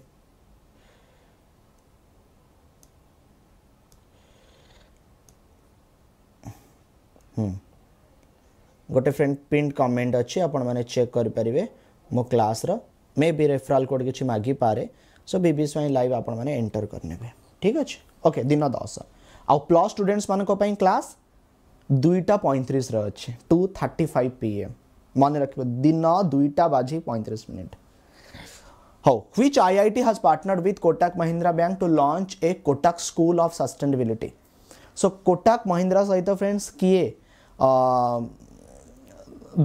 हम हम्म। गोटे फ्रेंड पिन कमेंट अच्छे आपन माने चेक कर मो क्लास मे बी रेफराल कोड किसी मागी पारे सो बीबी स्वाई लाइव आपन एंटर करनेबे ठीक अच्छे ओके दिन दस आ प्लस स्टूडेंट्स मान क्लास दुईटा पैंतीस अच्छे टू थर्टी फाइव पी एम मन रख दिन दुईटा बाजी पैंतीस मिनिट हो which I I T has partner with Kotak Mahindra bank to launch a Kotak school of sustainability so Kotak Mahindra सहित फ्रेंड्स किए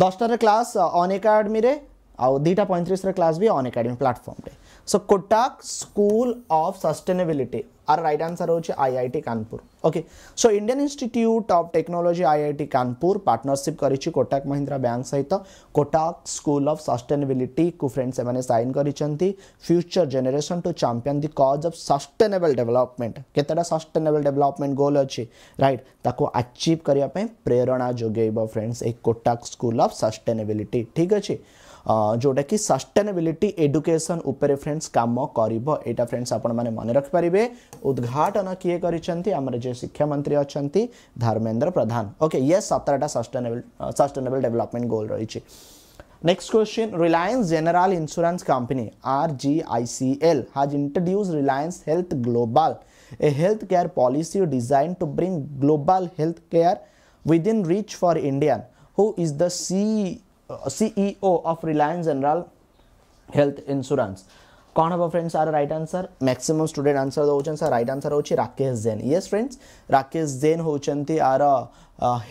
दसटार क्लास अन एकाडेमी आईटा पैंतीस क्लास भी Unacademy platform so Kotak school of sustainability आर right I I T Kanpur okay so Indian institute of technology IIT Kanpur partnership करिछि Kotak Mahindra bank सहित Kotak school of sustainability को friends से sign future generation to champion the cause of sustainable development केतेटा sustainable development goal अछि right ताको achieve करिया प्रेरणा जोगेइबो फ्रेंड्स ए कोटक स्कूल ऑफ सस्टेनेबिलिटी ठीक अच्छे जोटा कि सस्टेनेबिलिटी एडुकेशन उपर फ्रेंड्स काम कर फ्रेंड्स आपण मन रखिपारे उद्घाटन किए कर जे शिक्षा मंत्री अच्छा धर्मेन्द्र प्रधान ओके ये सतरटा सस्टेनेबल सस्टेनेबल डेवलपमेंट गोल रही next question Reliance general insurance company R G I C L has introduce Reliance health global a health care policy design to bring global health care with in reach for Indian who is the C CEO of Reliance general health insurance कौन हम friends तो are right answer maximum स्टूडे answer दौरान sir right answer हो Rakesh Jain yes friends Rakesh Jain हो आर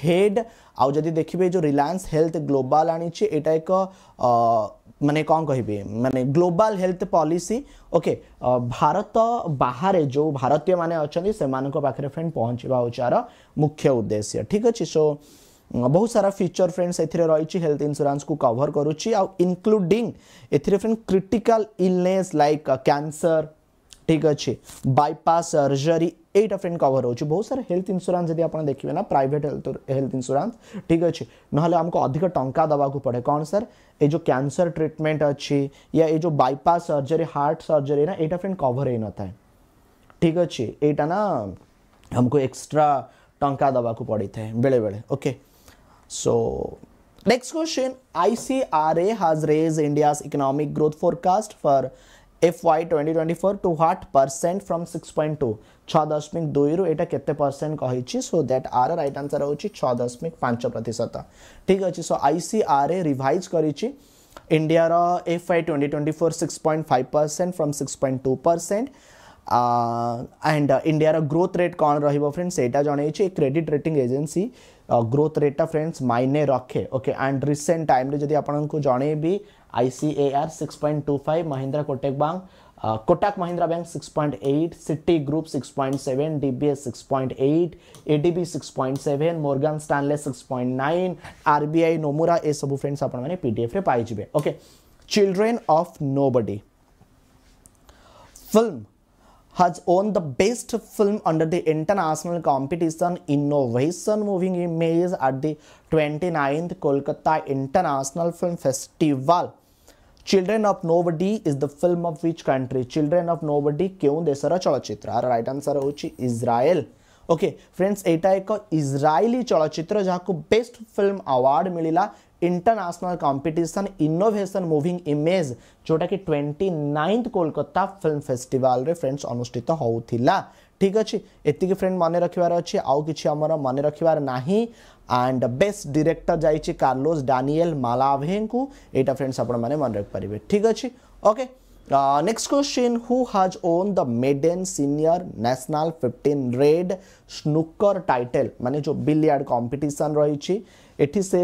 head आदि देखिए जो रिलायंस हेल्थ ग्लोबाल आनी एक मानने कौन कह मैंने global health policy okay Bharat बाहर जो भारतीय मैंने अच्छा से मानक फ्रेंड पहुँचवा हो मुख्य उद्देश्य ठीक अच्छे सो अं, बहुत सारा फीचर फ्रेंड्स एथी हेल्थ इन्सुरांस को कवर करूडिंग and critical illness like cancer ठीक अच्छे बैपा सर्जरी यहीटा फ्रेंड कवर हो बहुत सारा हेल्थ इन्सुरांस जब आप देखिए ना प्राइट हेल्थ हेल्थ इन्सुरांस ठीक अच्छे ना आमको अधिक टाँव दबाक पड़े कौन सर ये जो कैंसर ट्रिटमेंट अच्छी या ये जो बैपा सर्जरी हार्ट सर्जरी ना यहाँ फ्रेंड कवर हो न था ठीक अच्छे यहीटा ना हमको एक्स्ट्रा टाँव दबाक पड़ता है बेले बेले okay So next question, ICRA has raised India's economic growth forecast for FY 2024 to what percent from 6.2 6 दशमिक 2 रो एटा केते परसेंट कहिछि so that are right answer होछि 6 दशमिक 5 प्रतिशत ठीक अछि सो आईसीआरए रिवाइज करिछि इंडिया रो FY 2024 6.5 percent from 6.2 percent and India रो ग्रोथ रेट कोन रहइबो फ्रेंड्स एटा जणैछि क्रेडिट रेटिंग एजेंसी ग्रोथ रेटा फ्रेंड्स माइने रखे ओके एंड रिसेंट टाइम जब आप जनइबि ICAR 6.25 point two five Mahindra Kotak bank Kotak Mahindra bank 6.8 point eight city Citigroup six point seven DBS six point eight ADB six point seven Morgan Stanley six point nine RBI Nomura ये सब friends आप पीडीएफ्रे पाइबे okay children of nobody film has won the best film under the international competition Innovation Moving Image at the 29th Kolkata International Film Festival. Children of Nobody is the film of which country? Children of Nobody kyun देशर chalachitra are right answer होची israel okay friends एटा एक Israeli चलचित्र जहाँ को best film award मिलला international competition innovation moving image जोटा कि twenty ninth Kolkata film festival रे फ्रेंड्स अनुष्ठित होउथिला ठीक अच्छे एति फ्रेंड मन रखार अच्छे आउ कि आमर मन रखार ना एंड बेस्ट डायरेक्टर जाइए कार्लोस डानिएल मालाभे को यहाँ फ्रेंड्स आप मन रखिपारे ठीक अच्छे okay next question who has won the maiden senior national fifteen red snooker title माने जो बिलियार्ड कंपटीशन रही एटि से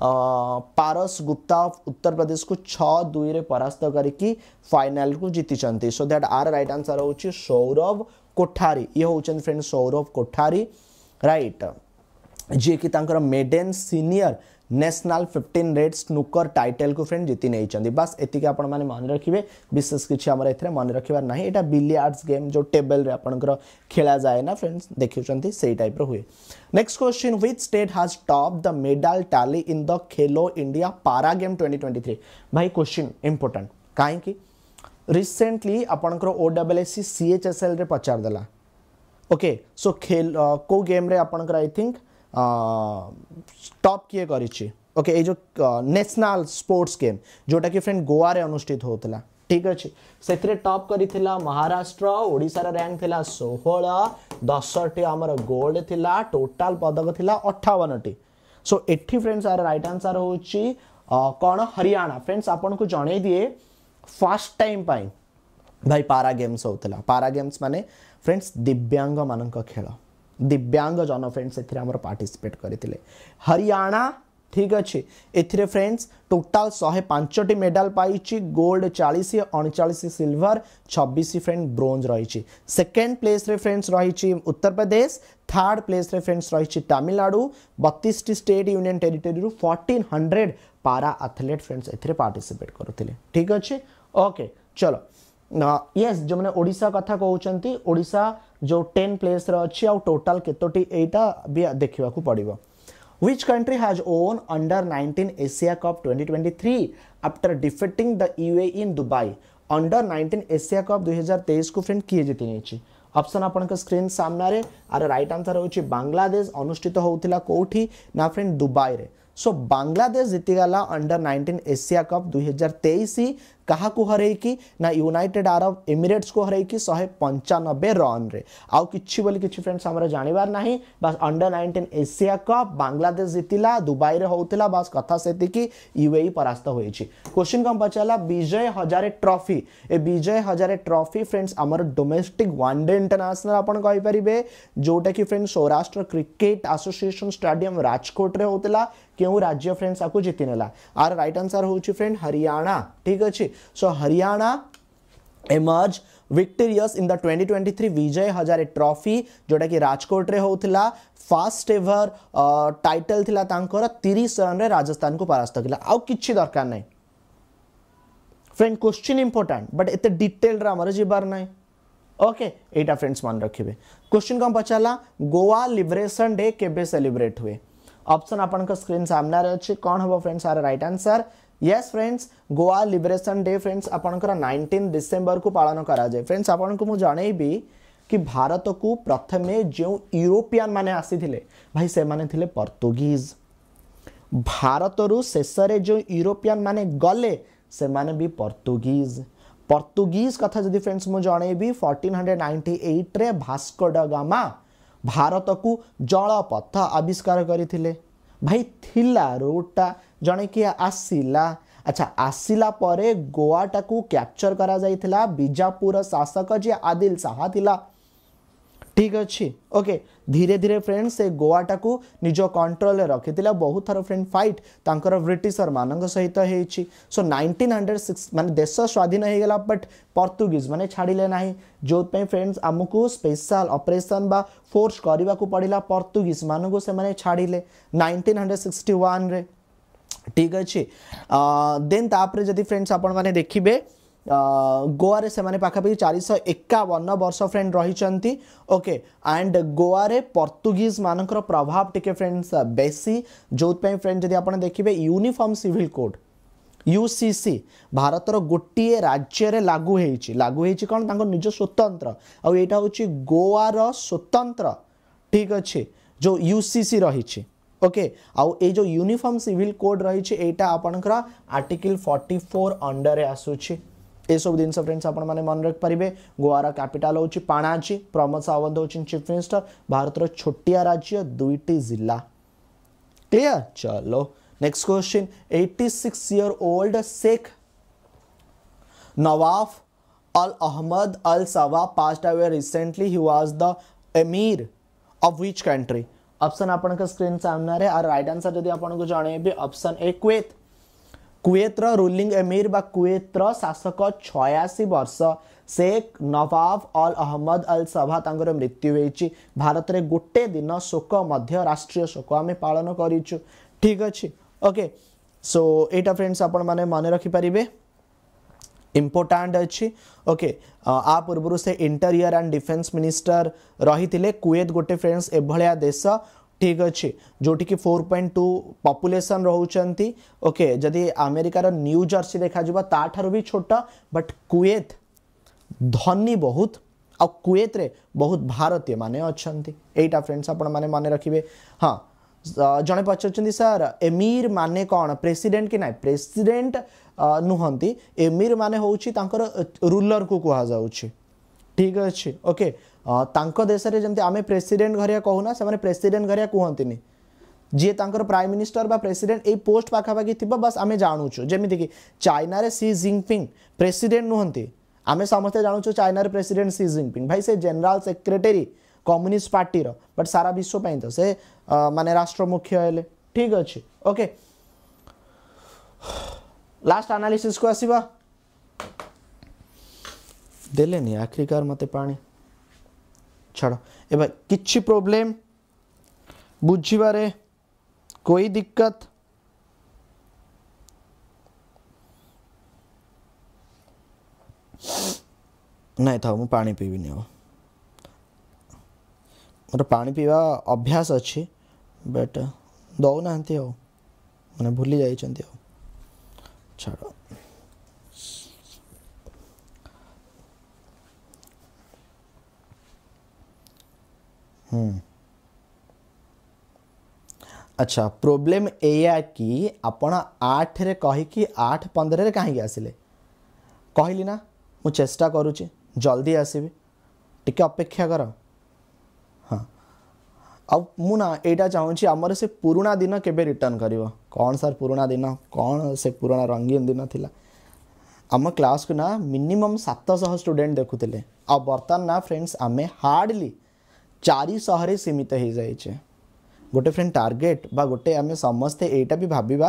पारस गुप्ता उत्तर प्रदेश को छ दुई रे परास्त करके फाइनाल को जीति so that are right answer हूँ सौरभ कोठारी ये हूँ friend Saurabh Kothari right right. जी कि maiden senior national 15 red snooker title को फ्रेंड जीति नहीं बास एति के आपण मन रखिए विशेष किसी मन रखार ना ये बिलियार्डस गेम जो टेबल रे आपंकर खेला जाए ना फ्रेंड्स देखते से टाइप हुए next question which state has top the medal tally in the Khelo India para game twenty twenty three भाई क्वेश्चन इंपोर्टाट कहीं रिसेंटली आपंकर ओ एस सी C C H S L पचारदेला ओके सो खेल कौ गेम्रे आपंकर आई थिंक टप किए कर okay ये नेशनल स्पोर्ट्स गेम जोटा कि फ्रेंड गोआ गोआर अनुष्ठित होता ठीक अच्छे से टप कर महाराष्ट्र ओडार रैंक था षोह दस टी आम गोल्ड थी टोटाल पदक अठावन टी सो ये फ्रेंड्स रईट आंसर हो कौन हरियाणा फ्रेंड्स आपन को जन दिए फास्ट टाइम पाई भाई पारा गेम्स होता पारा गेम्स मान फ्रेंड्स दिव्यांग मान खेल ଦିବ୍ୟାଙ୍ଗ ଜନ ଫ୍ରେଣ୍ଡସ୍ ଏଥିରେ ଆମର ପାର୍ଟିସିପେଟ୍ କରିଥିଲେ ହରିୟାଣା ଠିକ୍ ଅଛି ଏଥିରେ ଫ୍ରେଣ୍ଡସ୍ ଟୋଟାଲ୍ ଶହେ ପାଞ୍ଚଟି ମେଡାଲ୍ ପାଇଛି ଗୋଲ୍ଡ ଚାଳିଶ ଅଣଚାଳିଶ ସିଲଭର ଛବିଶ ଫ୍ରେଣ୍ଡ ବ୍ରୋଞ୍ଜ ରହିଛି ସେକେଣ୍ଡ ପ୍ଲେସ୍ରେ ଫ୍ରେଣ୍ଡସ୍ ରହିଛି ଉତ୍ତରପ୍ରଦେଶ ଥାର୍ଡ଼ ପ୍ଲେସ୍ରେ ଫ୍ରେଣ୍ଡସ୍ ରହିଛି ତାମିଲନାଡ଼ୁ ବତିଶଟି ଷ୍ଟେଟ୍ ୟୁନିୟନ୍ ଟେରିଟୋରୀରୁ fourteen hundred para athlete friends ଏଥିରେ ପାର୍ଟିସିପେଟ୍ କରୁଥିଲେ ଠିକ୍ ଅଛି ଓକେ ଚଲୋ यस जो मैंने ओडा कथा कहते ओडा जो टेन प्लेस अच्छी आोटाल कतोटी यहाँ भी देखा पड़ो which country has won under nineteen Asia cup twenty twenty three after defeating the UAE in Dubai under nineteen Asia cup दुई हजार तेईस को फ्रेंड e किए जीति नहीं अपसन आप स्क्रीन सामने आर रईट आंसर हूँ बांग्लादेश अनुषित होता कौटी ना फ्रेंड दुबई रे सो बांग्लादेश जीतीगला अंडर नाइंटीन एसिया कप दुई हजार तेईस क्या हर ना यूनिटेड आरब एमिरेट्स को कि शहे पंचानबे रन आउ कि कि फ्रेंड्स जानवर ना बस under nineteen Asia cup Bangladesh जीतला दुबई में होता बास कथा से यूए परास्त हो क्वेश्चन कम पचारा विजय हजारे ट्रफी ए विजय हजारे ट्रफी फ्रेंड्स आम डोमेस्टिक वनडे इंटरनेसनाल आपर जोटा कि friends Saurashtra cricket association stadium राजकोट्रे होता क्यों राज्य फ्रेंड्स आपको जीतने आर रईट आनसर हो फ्रेंड हरियाणा ठीक अच्छे so Haryana emerge victorious in the 2023 twenty three Vijay Hazare trophy जोटा कि राजकोट रे होता फास्ट एवर टाइटल थिला तांकर 30 रन रे राजस्थान को परास्त किया आउ किछि दरकार नै फ्रेंड क्वेश्चन इंपोर्टेंट बट एते डिटेल रे हमर जिबार नै ओके एटा फ्रेंड्स मान रखिबे क्वेश्चन कम पचाला गोवा लिबरेशन डे केबे सेलिब्रेट हुए ऑप्शन आपन का स्क्रीन सामने रे अछि कोन हबो friends are right answer yes friends Goa liberation day friends आप नाइंटीन डिसेम्बर को पालन कराए फ्रेंड्स आपको मुझे कि भारत को प्रथम जो यूरोपियान मैंने आसी भाई से मैंने थे पर्तुगीज भारत रु शेष जो यूरोपियान मैंने गले से माने भी पर्तुगीज पर्तुगीज कथा जदि फ्रेंड्स मुझे जन फोर्टीन हंड्रेड नाइंटी एट्रे भास्कोडगामा डगामा भारत को जलपथ आविष्कार करें ଭାଇ ଥିଲା ରୋଡ଼ଟା ଜଣେ କିଏ ଆସିଲା ଆଚ୍ଛା ଆସିଲା ପରେ ଗୋଆଟାକୁ କ୍ୟାପଚର କରାଯାଇଥିଲା ବିଜାପୁର ଶାସକ ଯିଏ ଆଦିଲ ଶାହା ଥିଲା ଠିକ୍ ଅଛି ଓକେ धीरे धीरे फ्रेंड्स से गोवाटा को निज कंट्रोल रखी थी बहुत थर फ्रेंड फाइट तर ब्रिटर मान सहित सो so, हंड्रेड सिक्स मान देश स्वाधीन हो गला बट पर्तुगीज मैंने छाड़े ना जो फ्रेंड्स आमको स्पेशल अपरेसन बा फोर्स करवाक पड़ा पर्तुगीज मानक से छाड़े नाइंटीन हंड्रेड सिक्सटी वन ठीक अच्छे देन फ्रेंड्स आप देखिए गोआर से पखापाखि चार शह एकवन वर्ष फ्रेंड रही ओके एंड गोआर पर्तुगीज मानक प्रभाव टिके फ्रेंड्स बेसी जो फ्रेंड जब आप देखिए uniform civil code UCC Bharat गोटे राज्य लागू लागू कौन निज स्वतंत्र आईटा हूँ गोआर स्वतंत्र ठीक अच्छे जो यूसीसी रही ओके आउ ये यूनिफर्म सिविल कोड रही आपंकर आर्टिकल फोर्टी फोर अंडर आसूची यह सब जिनस फ्रेंड्स आपने मन रखिपारे गोआर कैपिटाल हूँ पाणाजी प्रमोद सावंत हूँ चिफ मिनिस्टर भारत छोटिया राज्य दुईट जिला क्लियर चलो next question 86 six year old Sheikh Nawaf Al Ahmad Al Sabah passed away recently he was the emir of which country option आप स्क्रीन सामने आर रईट आंसर जब आपको जन option a Kuwait Kuwait ruling emir Kuwait शासक छयाशी वर्ष शेख नवाब अल Ahmad अल सभा मृत्यु होती भारत में गोटे दिन शोक राष्ट्रीय शोक आम पालन करके सो so, यटा फ्रेंड्स आप मन रखिपर इम्पोर्टाट अच्छी ओके आ पूर्व से इंटेरियर एंड डिफेंस मिनिस्टर रही थे कुएत गोटे फ्रेंड्स एभलिया देश ठीक अच्छे जोटी की फोर पॉइंट टू पपुलेसन रोचे ओके जदि आमेरिकार न्यूजर्सी देखा ताठार भी छोट बट कुएत धनी बहुत आ कुएत रे बहुत भारतीय माने मैंने अच्छा फ्रेंड्स आप मन रखिए हाँ जड़े पचार सार एमीर मान कौन प्रेसीडेट कि ना प्रेसिडेंट नुहति एमीर माने हूँ रूलर को कह जा ठीक अच्छे ओके देश में जमी आम प्रेसीडेट घरिया कहूना से प्रेसीडेट घरिया कहुतनी जी तर प्राइम मिनिस्टर बा प्रेसिडेंट ए पोस्ट पाखापाखि थी बस आम जानूचु जमीक चाइनार सी जिंगपिंग प्रेसीडेट नुहत आम समस्ते जानूचु चाइनार प्रेसीडेट सी जिंगपिंग भाई से general secretary communist party but सारा विश्वपाई तो से मान राष्ट्र मुख्य है ठीक अच्छे ओके लास्ट आनालीसीस्क आस दे आखिरकार मत पानी छाड़ एवं किसी प्रोब्लेम बुझे कोई दिक्कत नहीं था मुझे पानी पी भी मोर पानी पीवा अभ्यास अच्छी बट दौना मैंने भूली जाइंट छाड़ हम्म। अच्छा प्रोब्लेम या कि आप आठ रे कहीकि आठ पंद्रह कहीं आसिले कहली ना मु चेष्टा करुचे जल्दी आसबि टे अपेक्षा कर हाँ आईटा चाहूँगी आमर से पुराणा दिन के रिटर्न कर कौन सर पुराणा दिन कौन से पुराणा रंगीन दिन थिला आम क्लास को ना मिनिमम सात सतश स्टूडेंट देखुले आ बर्तन ना फ्रेंड्स आम हार्डली चारिश सीमित हो जाए गोटे फ्रेंड टार्गेट बा गोटे आम समस्ते यहीटा भी भाविबा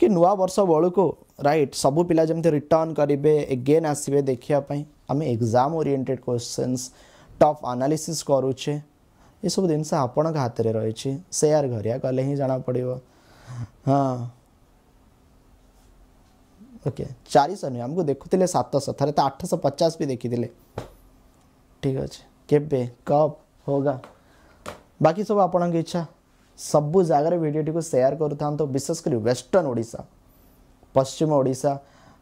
कि नुआ वर्ष बेलू रईट सब पिला जमी रिटर्न करेंगे एगेन आसवे देखापी आम exam oriented question tough analysis करुचे ये सब जिन आपण हाथ में रही सेयार घरिया कले ही जाना पड़ हाँ ओके चारिश नुह आमको देखुले सतश थे तो आठश पचास भी देखी थे ठीक अच्छे केप होगा बाकी सब आपंक इच्छा सब जगार भिडटी सेयार कर विशेषकर वेस्टर्न ओडा पश्चिम ओडा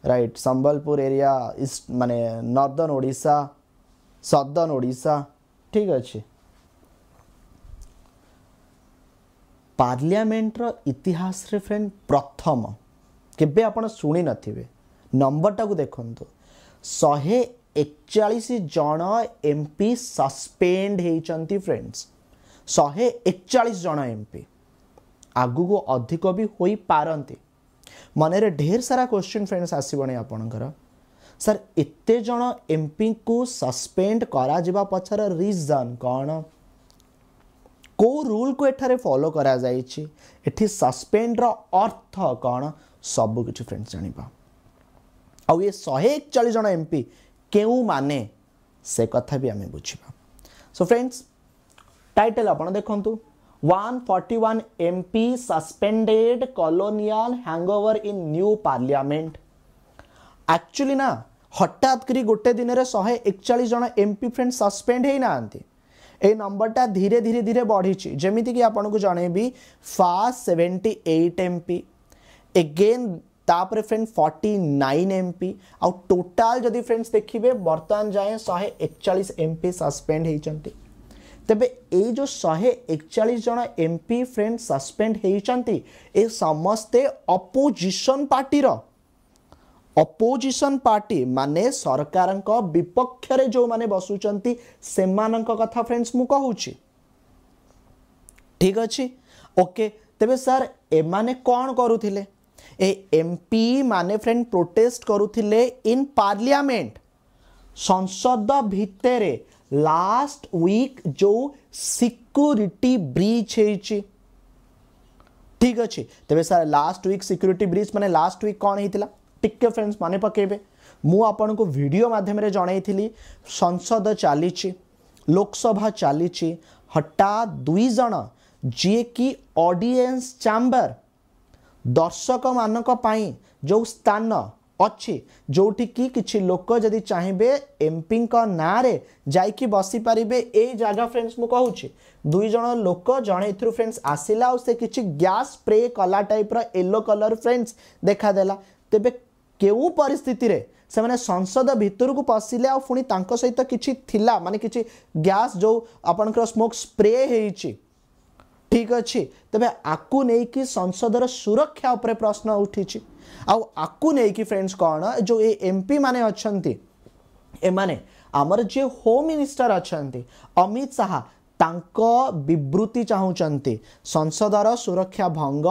रईट संबलपुर एरिया ईस्ट मान नर्दर्ण ओडा सदर्न ओडा ठीक अच्छे पार्लियामेंटर इतिहास रे फ्रेंड प्रथम केवे आप शुणी नंबरटा को देखु शहे एकचाश जन एमपी सस्पेड होती फ्रेंड्स शहे एक एकचाश जन एमपी आग को अधिक भी हो पारे मनरे ढेर सारा क्वेश्चन फ्रेंड्स आसवनी आपणकर सर इत्ते जन एमपी को सस्पेड करा पचर रीजन कौन को रूल को एठारे फॉलो करा जाए एटी अर्थ कौन सबकि फ्रेंड्स जानवा आ शहे चाश जन एमपी के कथा भी आम बुझा सो फ्रेंड्स टाइटल आप देखु one forty one M P suspended colonial hangover in new parliament actually ना हटात करी गोटे दिन में शहे चाश जन एम पी फ्रेंड सस्पेंड होना ये नंबरटा धीरे धीरे धीरे बढ़ी जमीती कि आपको जन first seventy eight M P again तापर फ्रेंड 49 एमपी आ टोटाल जदि फ्रेंड्स देखिए बर्तमान जाए 141 एमपी सस्पेंड होती तेबे ये जो 141 जन एमपी फ्रेंड सस्पेंड होती समस्ते अपोजिशन पार्टी अपोजिशन पार्टी माने सरकार विपक्ष में जो मैंने बसुंट से कथा फ्रेंड्स मु कहूँ ठीक अच्छे ओके तेबे सर एमाने कौन करुले ए एमपी माने फ्रेंड प्रोटेस्ट करूथिले इन पार्लियामेंट संसद भितरे लास्ट वीक जो सिक्योरिटी ब्रीच है ठीक अच्छे तेज sir last week security breach माने लास्ट वीक कौन होता टिके फ्रेंड्स मन पकेबे मुझे वीडियो मध्यम जनईली संसद चली लोकसभा चली हटात दुईज जी कि अडियस चैंबर ଦର୍ଶକମାନଙ୍କ ପାଇଁ ଯେଉଁ ସ୍ଥାନ ଅଛି ଯେଉଁଠିକି କିଛି ଲୋକ ଯଦି ଚାହିଁବେ ଏମ୍ପିଙ୍କ ନାଁରେ ଯାଇକି ବସିପାରିବେ ଏଇ ଜାଗା ଫ୍ରେଣ୍ଡସ୍ ମୁଁ କହୁଛି ଦୁଇ ଜଣ ଲୋକ ଜଣେ ଏଥିରୁ ଫ୍ରେଣ୍ଡସ୍ ଆସିଲା ଆଉ ସେ କିଛି ଗ୍ୟାସ୍ ସ୍ପ୍ରେ କଲା ଟାଇପ୍ର ୟେଲୋ କଲର୍ ଫ୍ରେଣ୍ଡସ୍ ଦେଖାଦେଲା ତେବେ କେଉଁ ପରିସ୍ଥିତିରେ ସେମାନେ ସଂସଦ ଭିତରକୁ ପଶିଲେ ଆଉ ପୁଣି ତାଙ୍କ ସହିତ କିଛି ଥିଲା ମାନେ କିଛି ଗ୍ୟାସ୍ ଯେଉଁ ଆପଣଙ୍କର ସ୍ମୋକ୍ ସ୍ପ୍ରେ ହେଇଛି ଠିକ୍ ଅଛି ତେବେ ଆକୁ ନେଇକି ସଂସଦର ସୁରକ୍ଷା ଉପରେ ପ୍ରଶ୍ନ ଉଠିଛି ଆଉ ଆକୁ ନେଇକି ଫ୍ରେଣ୍ଡସ୍ କ'ଣ ଯେଉଁ ଏ ଏମ୍ପି ମାନେ ଅଛନ୍ତି ଏମାନେ ଆମର ଯିଏ ହୋମ୍ ମିନିଷ୍ଟର ଅଛନ୍ତି ଅମିତ ଶାହା ତାଙ୍କ ବିବୃତ୍ତି ଚାହୁଁଛନ୍ତି ସଂସଦର ସୁରକ୍ଷା ଭଙ୍ଗ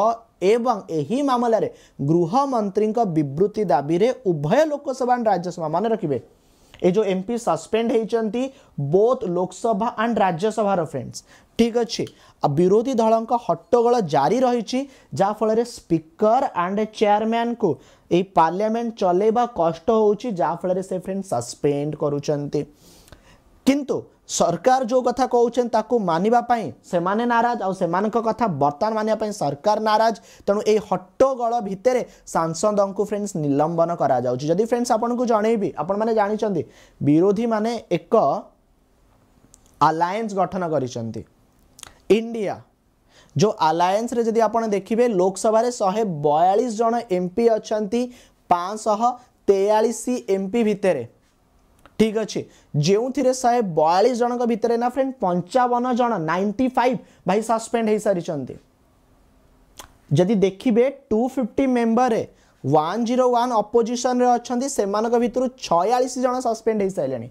ଏବଂ ଏହି ମାମଲାରେ ଗୃହମନ୍ତ୍ରୀଙ୍କ ବିବୃତ୍ତି ଦାବିରେ ଉଭୟ ଲୋକସଭା ଆଣ୍ଡ ରାଜ୍ୟସଭା ମନେ ରଖିବେ ଏ ଯେଉଁ ଏମ୍ପି ସସ୍ପେଣ୍ଡ ହେଇଛନ୍ତି ବୋଥ୍ ଲୋକସଭା ଆଣ୍ଡ ରାଜ୍ୟସଭାର ଫ୍ରେଣ୍ଡସ୍ ଠିକ୍ ଅଛି आ विरोधी दल का हट्टोल जारी रही जहाँफल स्पीकर आंड चेयरमैन को ये पार्लियामेंट चलेबा कष्ट जहाँफल से फ्रेंड सस्पेंड किंतु सरकार जो कथा कौन ताक मानवापी से नाराज आ कथा बर्तन मानवाप सरकार नाराज तेणु ये हट्टोल भितर सांसद को फ्रेंड्स निलंबन करदी फ्रेंड्स आपको जन आपने जानते विरोधी मैंने एक आलायस गठन कर इंडिया जो आलायस जी आप देखिए लोकसभा शहे बयालीस जन एम पी अच्छा पाँचह तेयालीस एम पी भितर ठीक अच्छे जो थे शहे बयालीस जन भितर ना फ्रेंड पंचावन जन नाइंटी फाइव भाई सस्पेंड हो सारी जदि देखिए two fifty member one zero one opposition अच्छा से मतलब छयालीस जन सस्पेंड हो सारे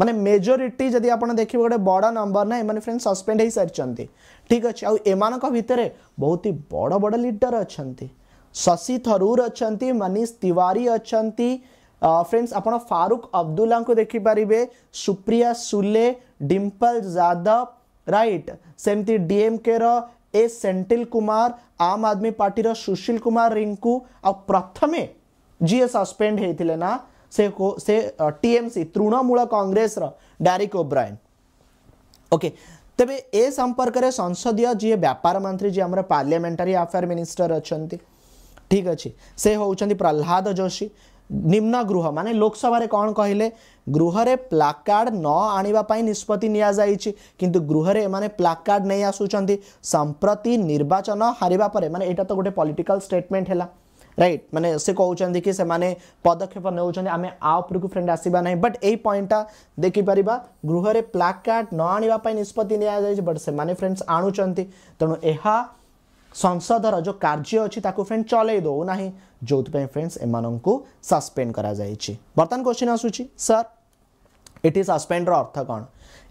मानते मेजोरीटी जब आप देखिए गोटे बड़ नंबर ना मैंने फ्रेंड सस्पेड हो सारी ठीक अच्छे आम भितर बहुत ही बड़ बड़ लिडर अच्छा शशि थरूर अच्छा मनीष तिवारी अच्छा फ्रेंड्स आप फारूक अब्दुल्ला देखिपारे सुप्रिया सुले डिंपल जादव रईट सेमती डीएमके ए सेंटिल कुमार आम आदमी पार्टी सुशील कुमार रिंकू आ प्रथमे जी सस्पेड होते ना से से TMC Trinamool Congress Derek O'Brien okay ତେବେ ଏ ସମ୍ପର୍କରେ ସଂସଦୀୟ ଯିଏ ବ୍ୟାପାର ମନ୍ତ୍ରୀ ଯିଏ ଆମର ପାର୍ଲିଆମେଣ୍ଟାରୀ ଆଫେୟାର ମିନିଷ୍ଟର ଅଛନ୍ତି ଠିକ୍ ଅଛି ସେ ହେଉଛନ୍ତି ପ୍ରହ୍ଲାଦ ଯୋଶୀ ନିମ୍ନ ଗୃହ ମାନେ ଲୋକସଭାରେ କ'ଣ କହିଲେ ଗୃହରେ ପ୍ଲାକାର୍ଡ଼ ନ ଆଣିବା ପାଇଁ ନିଷ୍ପତ୍ତି ନିଆଯାଇଛି କିନ୍ତୁ ଗୃହରେ ଏମାନେ ପ୍ଲାକାର୍ଡ଼ ନେଇ ଆସୁଛନ୍ତି ସମ୍ପ୍ରତି ନିର୍ବାଚନ ହାରିବା ପରେ ମାନେ ଏଇଟା ତ ଗୋଟେ ପଲିଟିକାଲ ଷ୍ଟେଟମେଣ୍ଟ ହେଲା राइट मैंने से कौन कि पदक्षेप नौकर आपरको फ्रेंड आसवा ना बट यही पॉइंटा देखिपर गृह से प्लाक कार्ड न आने निष्पत्ति बट से फ्रेंड्स आणुंच तेणु यह संसदर जो कार्य अच्छी फ्रेंड चल दौना जो फ्रेंड्स एम को सस्पेंड कर बर्तमान क्वेश्चन आसूरी सर इट सस्पेंडर अर्थ कौन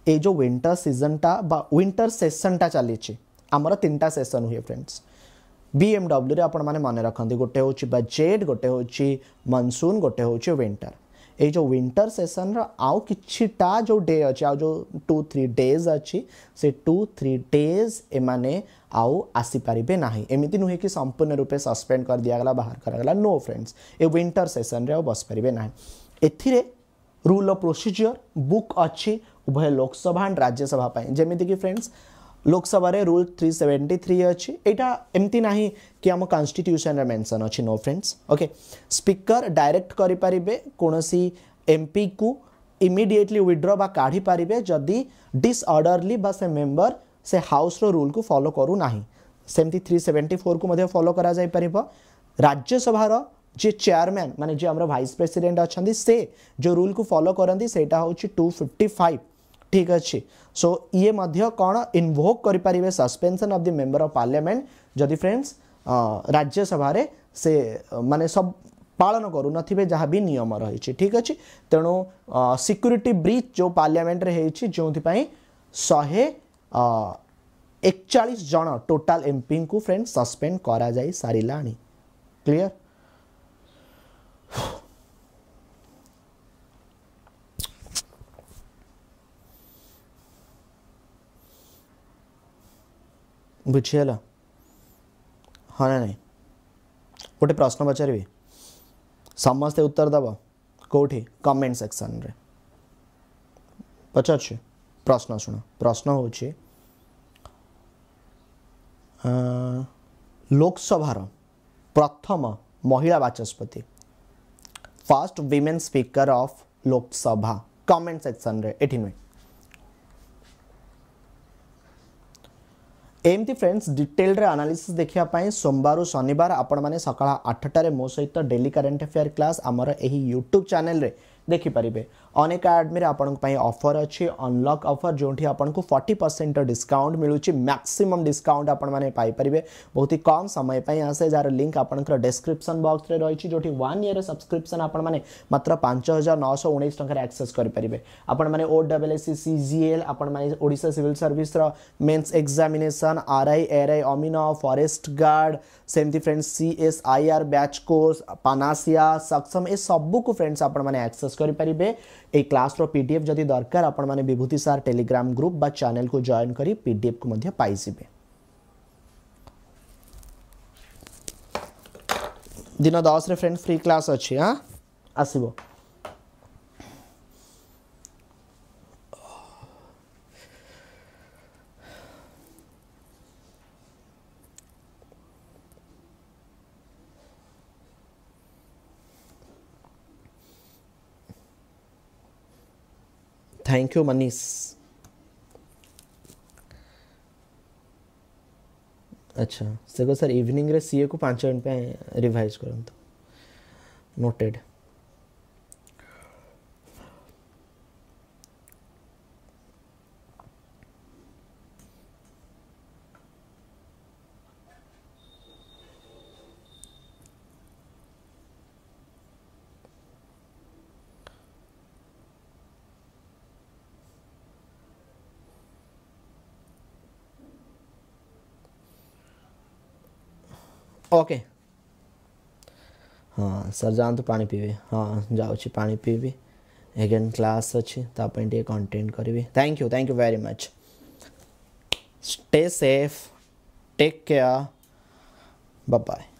ये जो विंटर सीजनटा विंटर सेसनटा चली आमर तीन टा सेसन हुए फ्रेंड्स बीएमडब्ल्यू रे आपण माने मन रखते गोटे हूँ बजेट गोटे हूँ मनसून गोटे हूँ विंटर ये जो विंटर सेसन रो कि जो डे अच्छे आज टू थ्री डेज अच्छी से टू थ्री डेज एम आउ आसीपारे ना एमती नुहे कि संपूर्ण रूपे सस्पेंड कर दिगला बाहर करा नो फ्रेंड्स ए विंटर सेसन रे बस पारे ना ए रूल अफ प्रोसीजर बुक अच्छी उभय लोकसभा एंड राज्यसभा जमीक friends Lok Sabha rule three seventy three अच्छी यहाँ एमती ना कि आम कन्स्टिट्यूशन मेनसन अच्छी नो फ्रेंड्स ओके स्पीकर डायरेक्ट करें कौन सी एमपी को इमिडिएटली बा काढ़ी पारे जदि डिअर्डरली से मेम्बर से हाउस रो रूल को फॉलो करूना सेमती थ्री सेवेन्टी फोर को फलो कर राज्यसभा जी चेयरमैन माने जी आम भाई प्रेसीडेट अच्छा से जो रूल को फॉलो करती सेटा हूँ टू फिफ्टी फाइव ঠিক ଅଛି ସୋ ଇଏ ମଧ୍ୟ କ'ଣ ଇନଭୋକ୍ କରିପାରିବେ suspension of the member of parliament ଯଦି ଫ୍ରେଣ୍ଡସ୍ ରାଜ୍ୟସଭାରେ ସେ ମାନେ ସବୁ ପାଳନ କରୁନଥିବେ ଯାହା ବି ନିୟମ ରହିଛି ଠିକ୍ ଅଛି ତେଣୁ ସିକ୍ୟୁରିଟି ବ୍ରିଚ୍ ଯେଉଁ ପାର୍ଲିଆମେଣ୍ଟରେ ହେଇଛି ଯେଉଁଥିପାଇଁ ଶହେ ଏକଚାଳିଶ ଜଣ ଟୋଟାଲ ଏମ୍ପିଙ୍କୁ ଫ୍ରେଣ୍ଡ ସସ୍ପେଣ୍ଡ କରାଯାଇ ସାରିଲାଣି କ୍ଲିଅର బుచ్చేయాల హానే ଗୋଟେ ପ୍ରଶ୍ନ ପଚାରିବି ସମସ୍ତେ ଉତ୍ତର ଦେବ କେଉଁଠି କମେଣ୍ଟ ସେକ୍ସନରେ ପଚାରୁଛି ପ୍ରଶ୍ନ ଶୁଣ ପ୍ରଶ୍ନ ହେଉଛି ଲୋକସଭାର ପ୍ରଥମ ମହିଳା ବାଚସ୍ପତି first women speaker of Lok Sabha comment ସେକ୍ସନରେ ଏଠି ନୁହେଁ एमती फ्रेंड्स डिटेल आनालीसीस देखा सोमवार शनिवार आपण सका आठटे मो सहित डेली करेन्ट अफेयर क्लास आमर यही यूट्यूब चेल देखिपारे अनेक आडमि आपर अच्छे अनलक अफर जो आपको फर्टी परसेंट डिस्काउंट मिलूँ मैक्सीम डिस्काउंट आपरेंगे बहुत ही कम समय आसे जार लिंक आपंकर डेस्क्रिप्सन बक्स में रही जो वन इयर सब्सक्रिप्सन आप मात्र पांच हजार नौश उन्नीस टकर करेंगे करें ओ डबल एस सी सी जी एल आपड़ा civil service mains examination R I A R I अमिन फरेस्ट गार्ड सेमती friends C S I R batch course panacea सक्सम ए सबको फ्रेंड्स आपने करेंगे यह क्लास्र पी डीएफ जदि दरकार आपूति सार टेलीग्राम ग्रुप बा चैनल को जॉइन करी पी डी एफ कोई दिन दस रे फ्रेंड फ्री क्लास अच्छे हाँ आसो थैंक यू मनीष अच्छा सर इवनिंग रे सीए को 5 घंटा रिवाइज करंतु नोटेड ओके हाँ सर जानतु तो पानी पीवे हाँ जाऊँ पानी पीबी एगेन क्लास अच्छी तापाई कंटेन्ट करी thank you thank you very much stay safe take care bye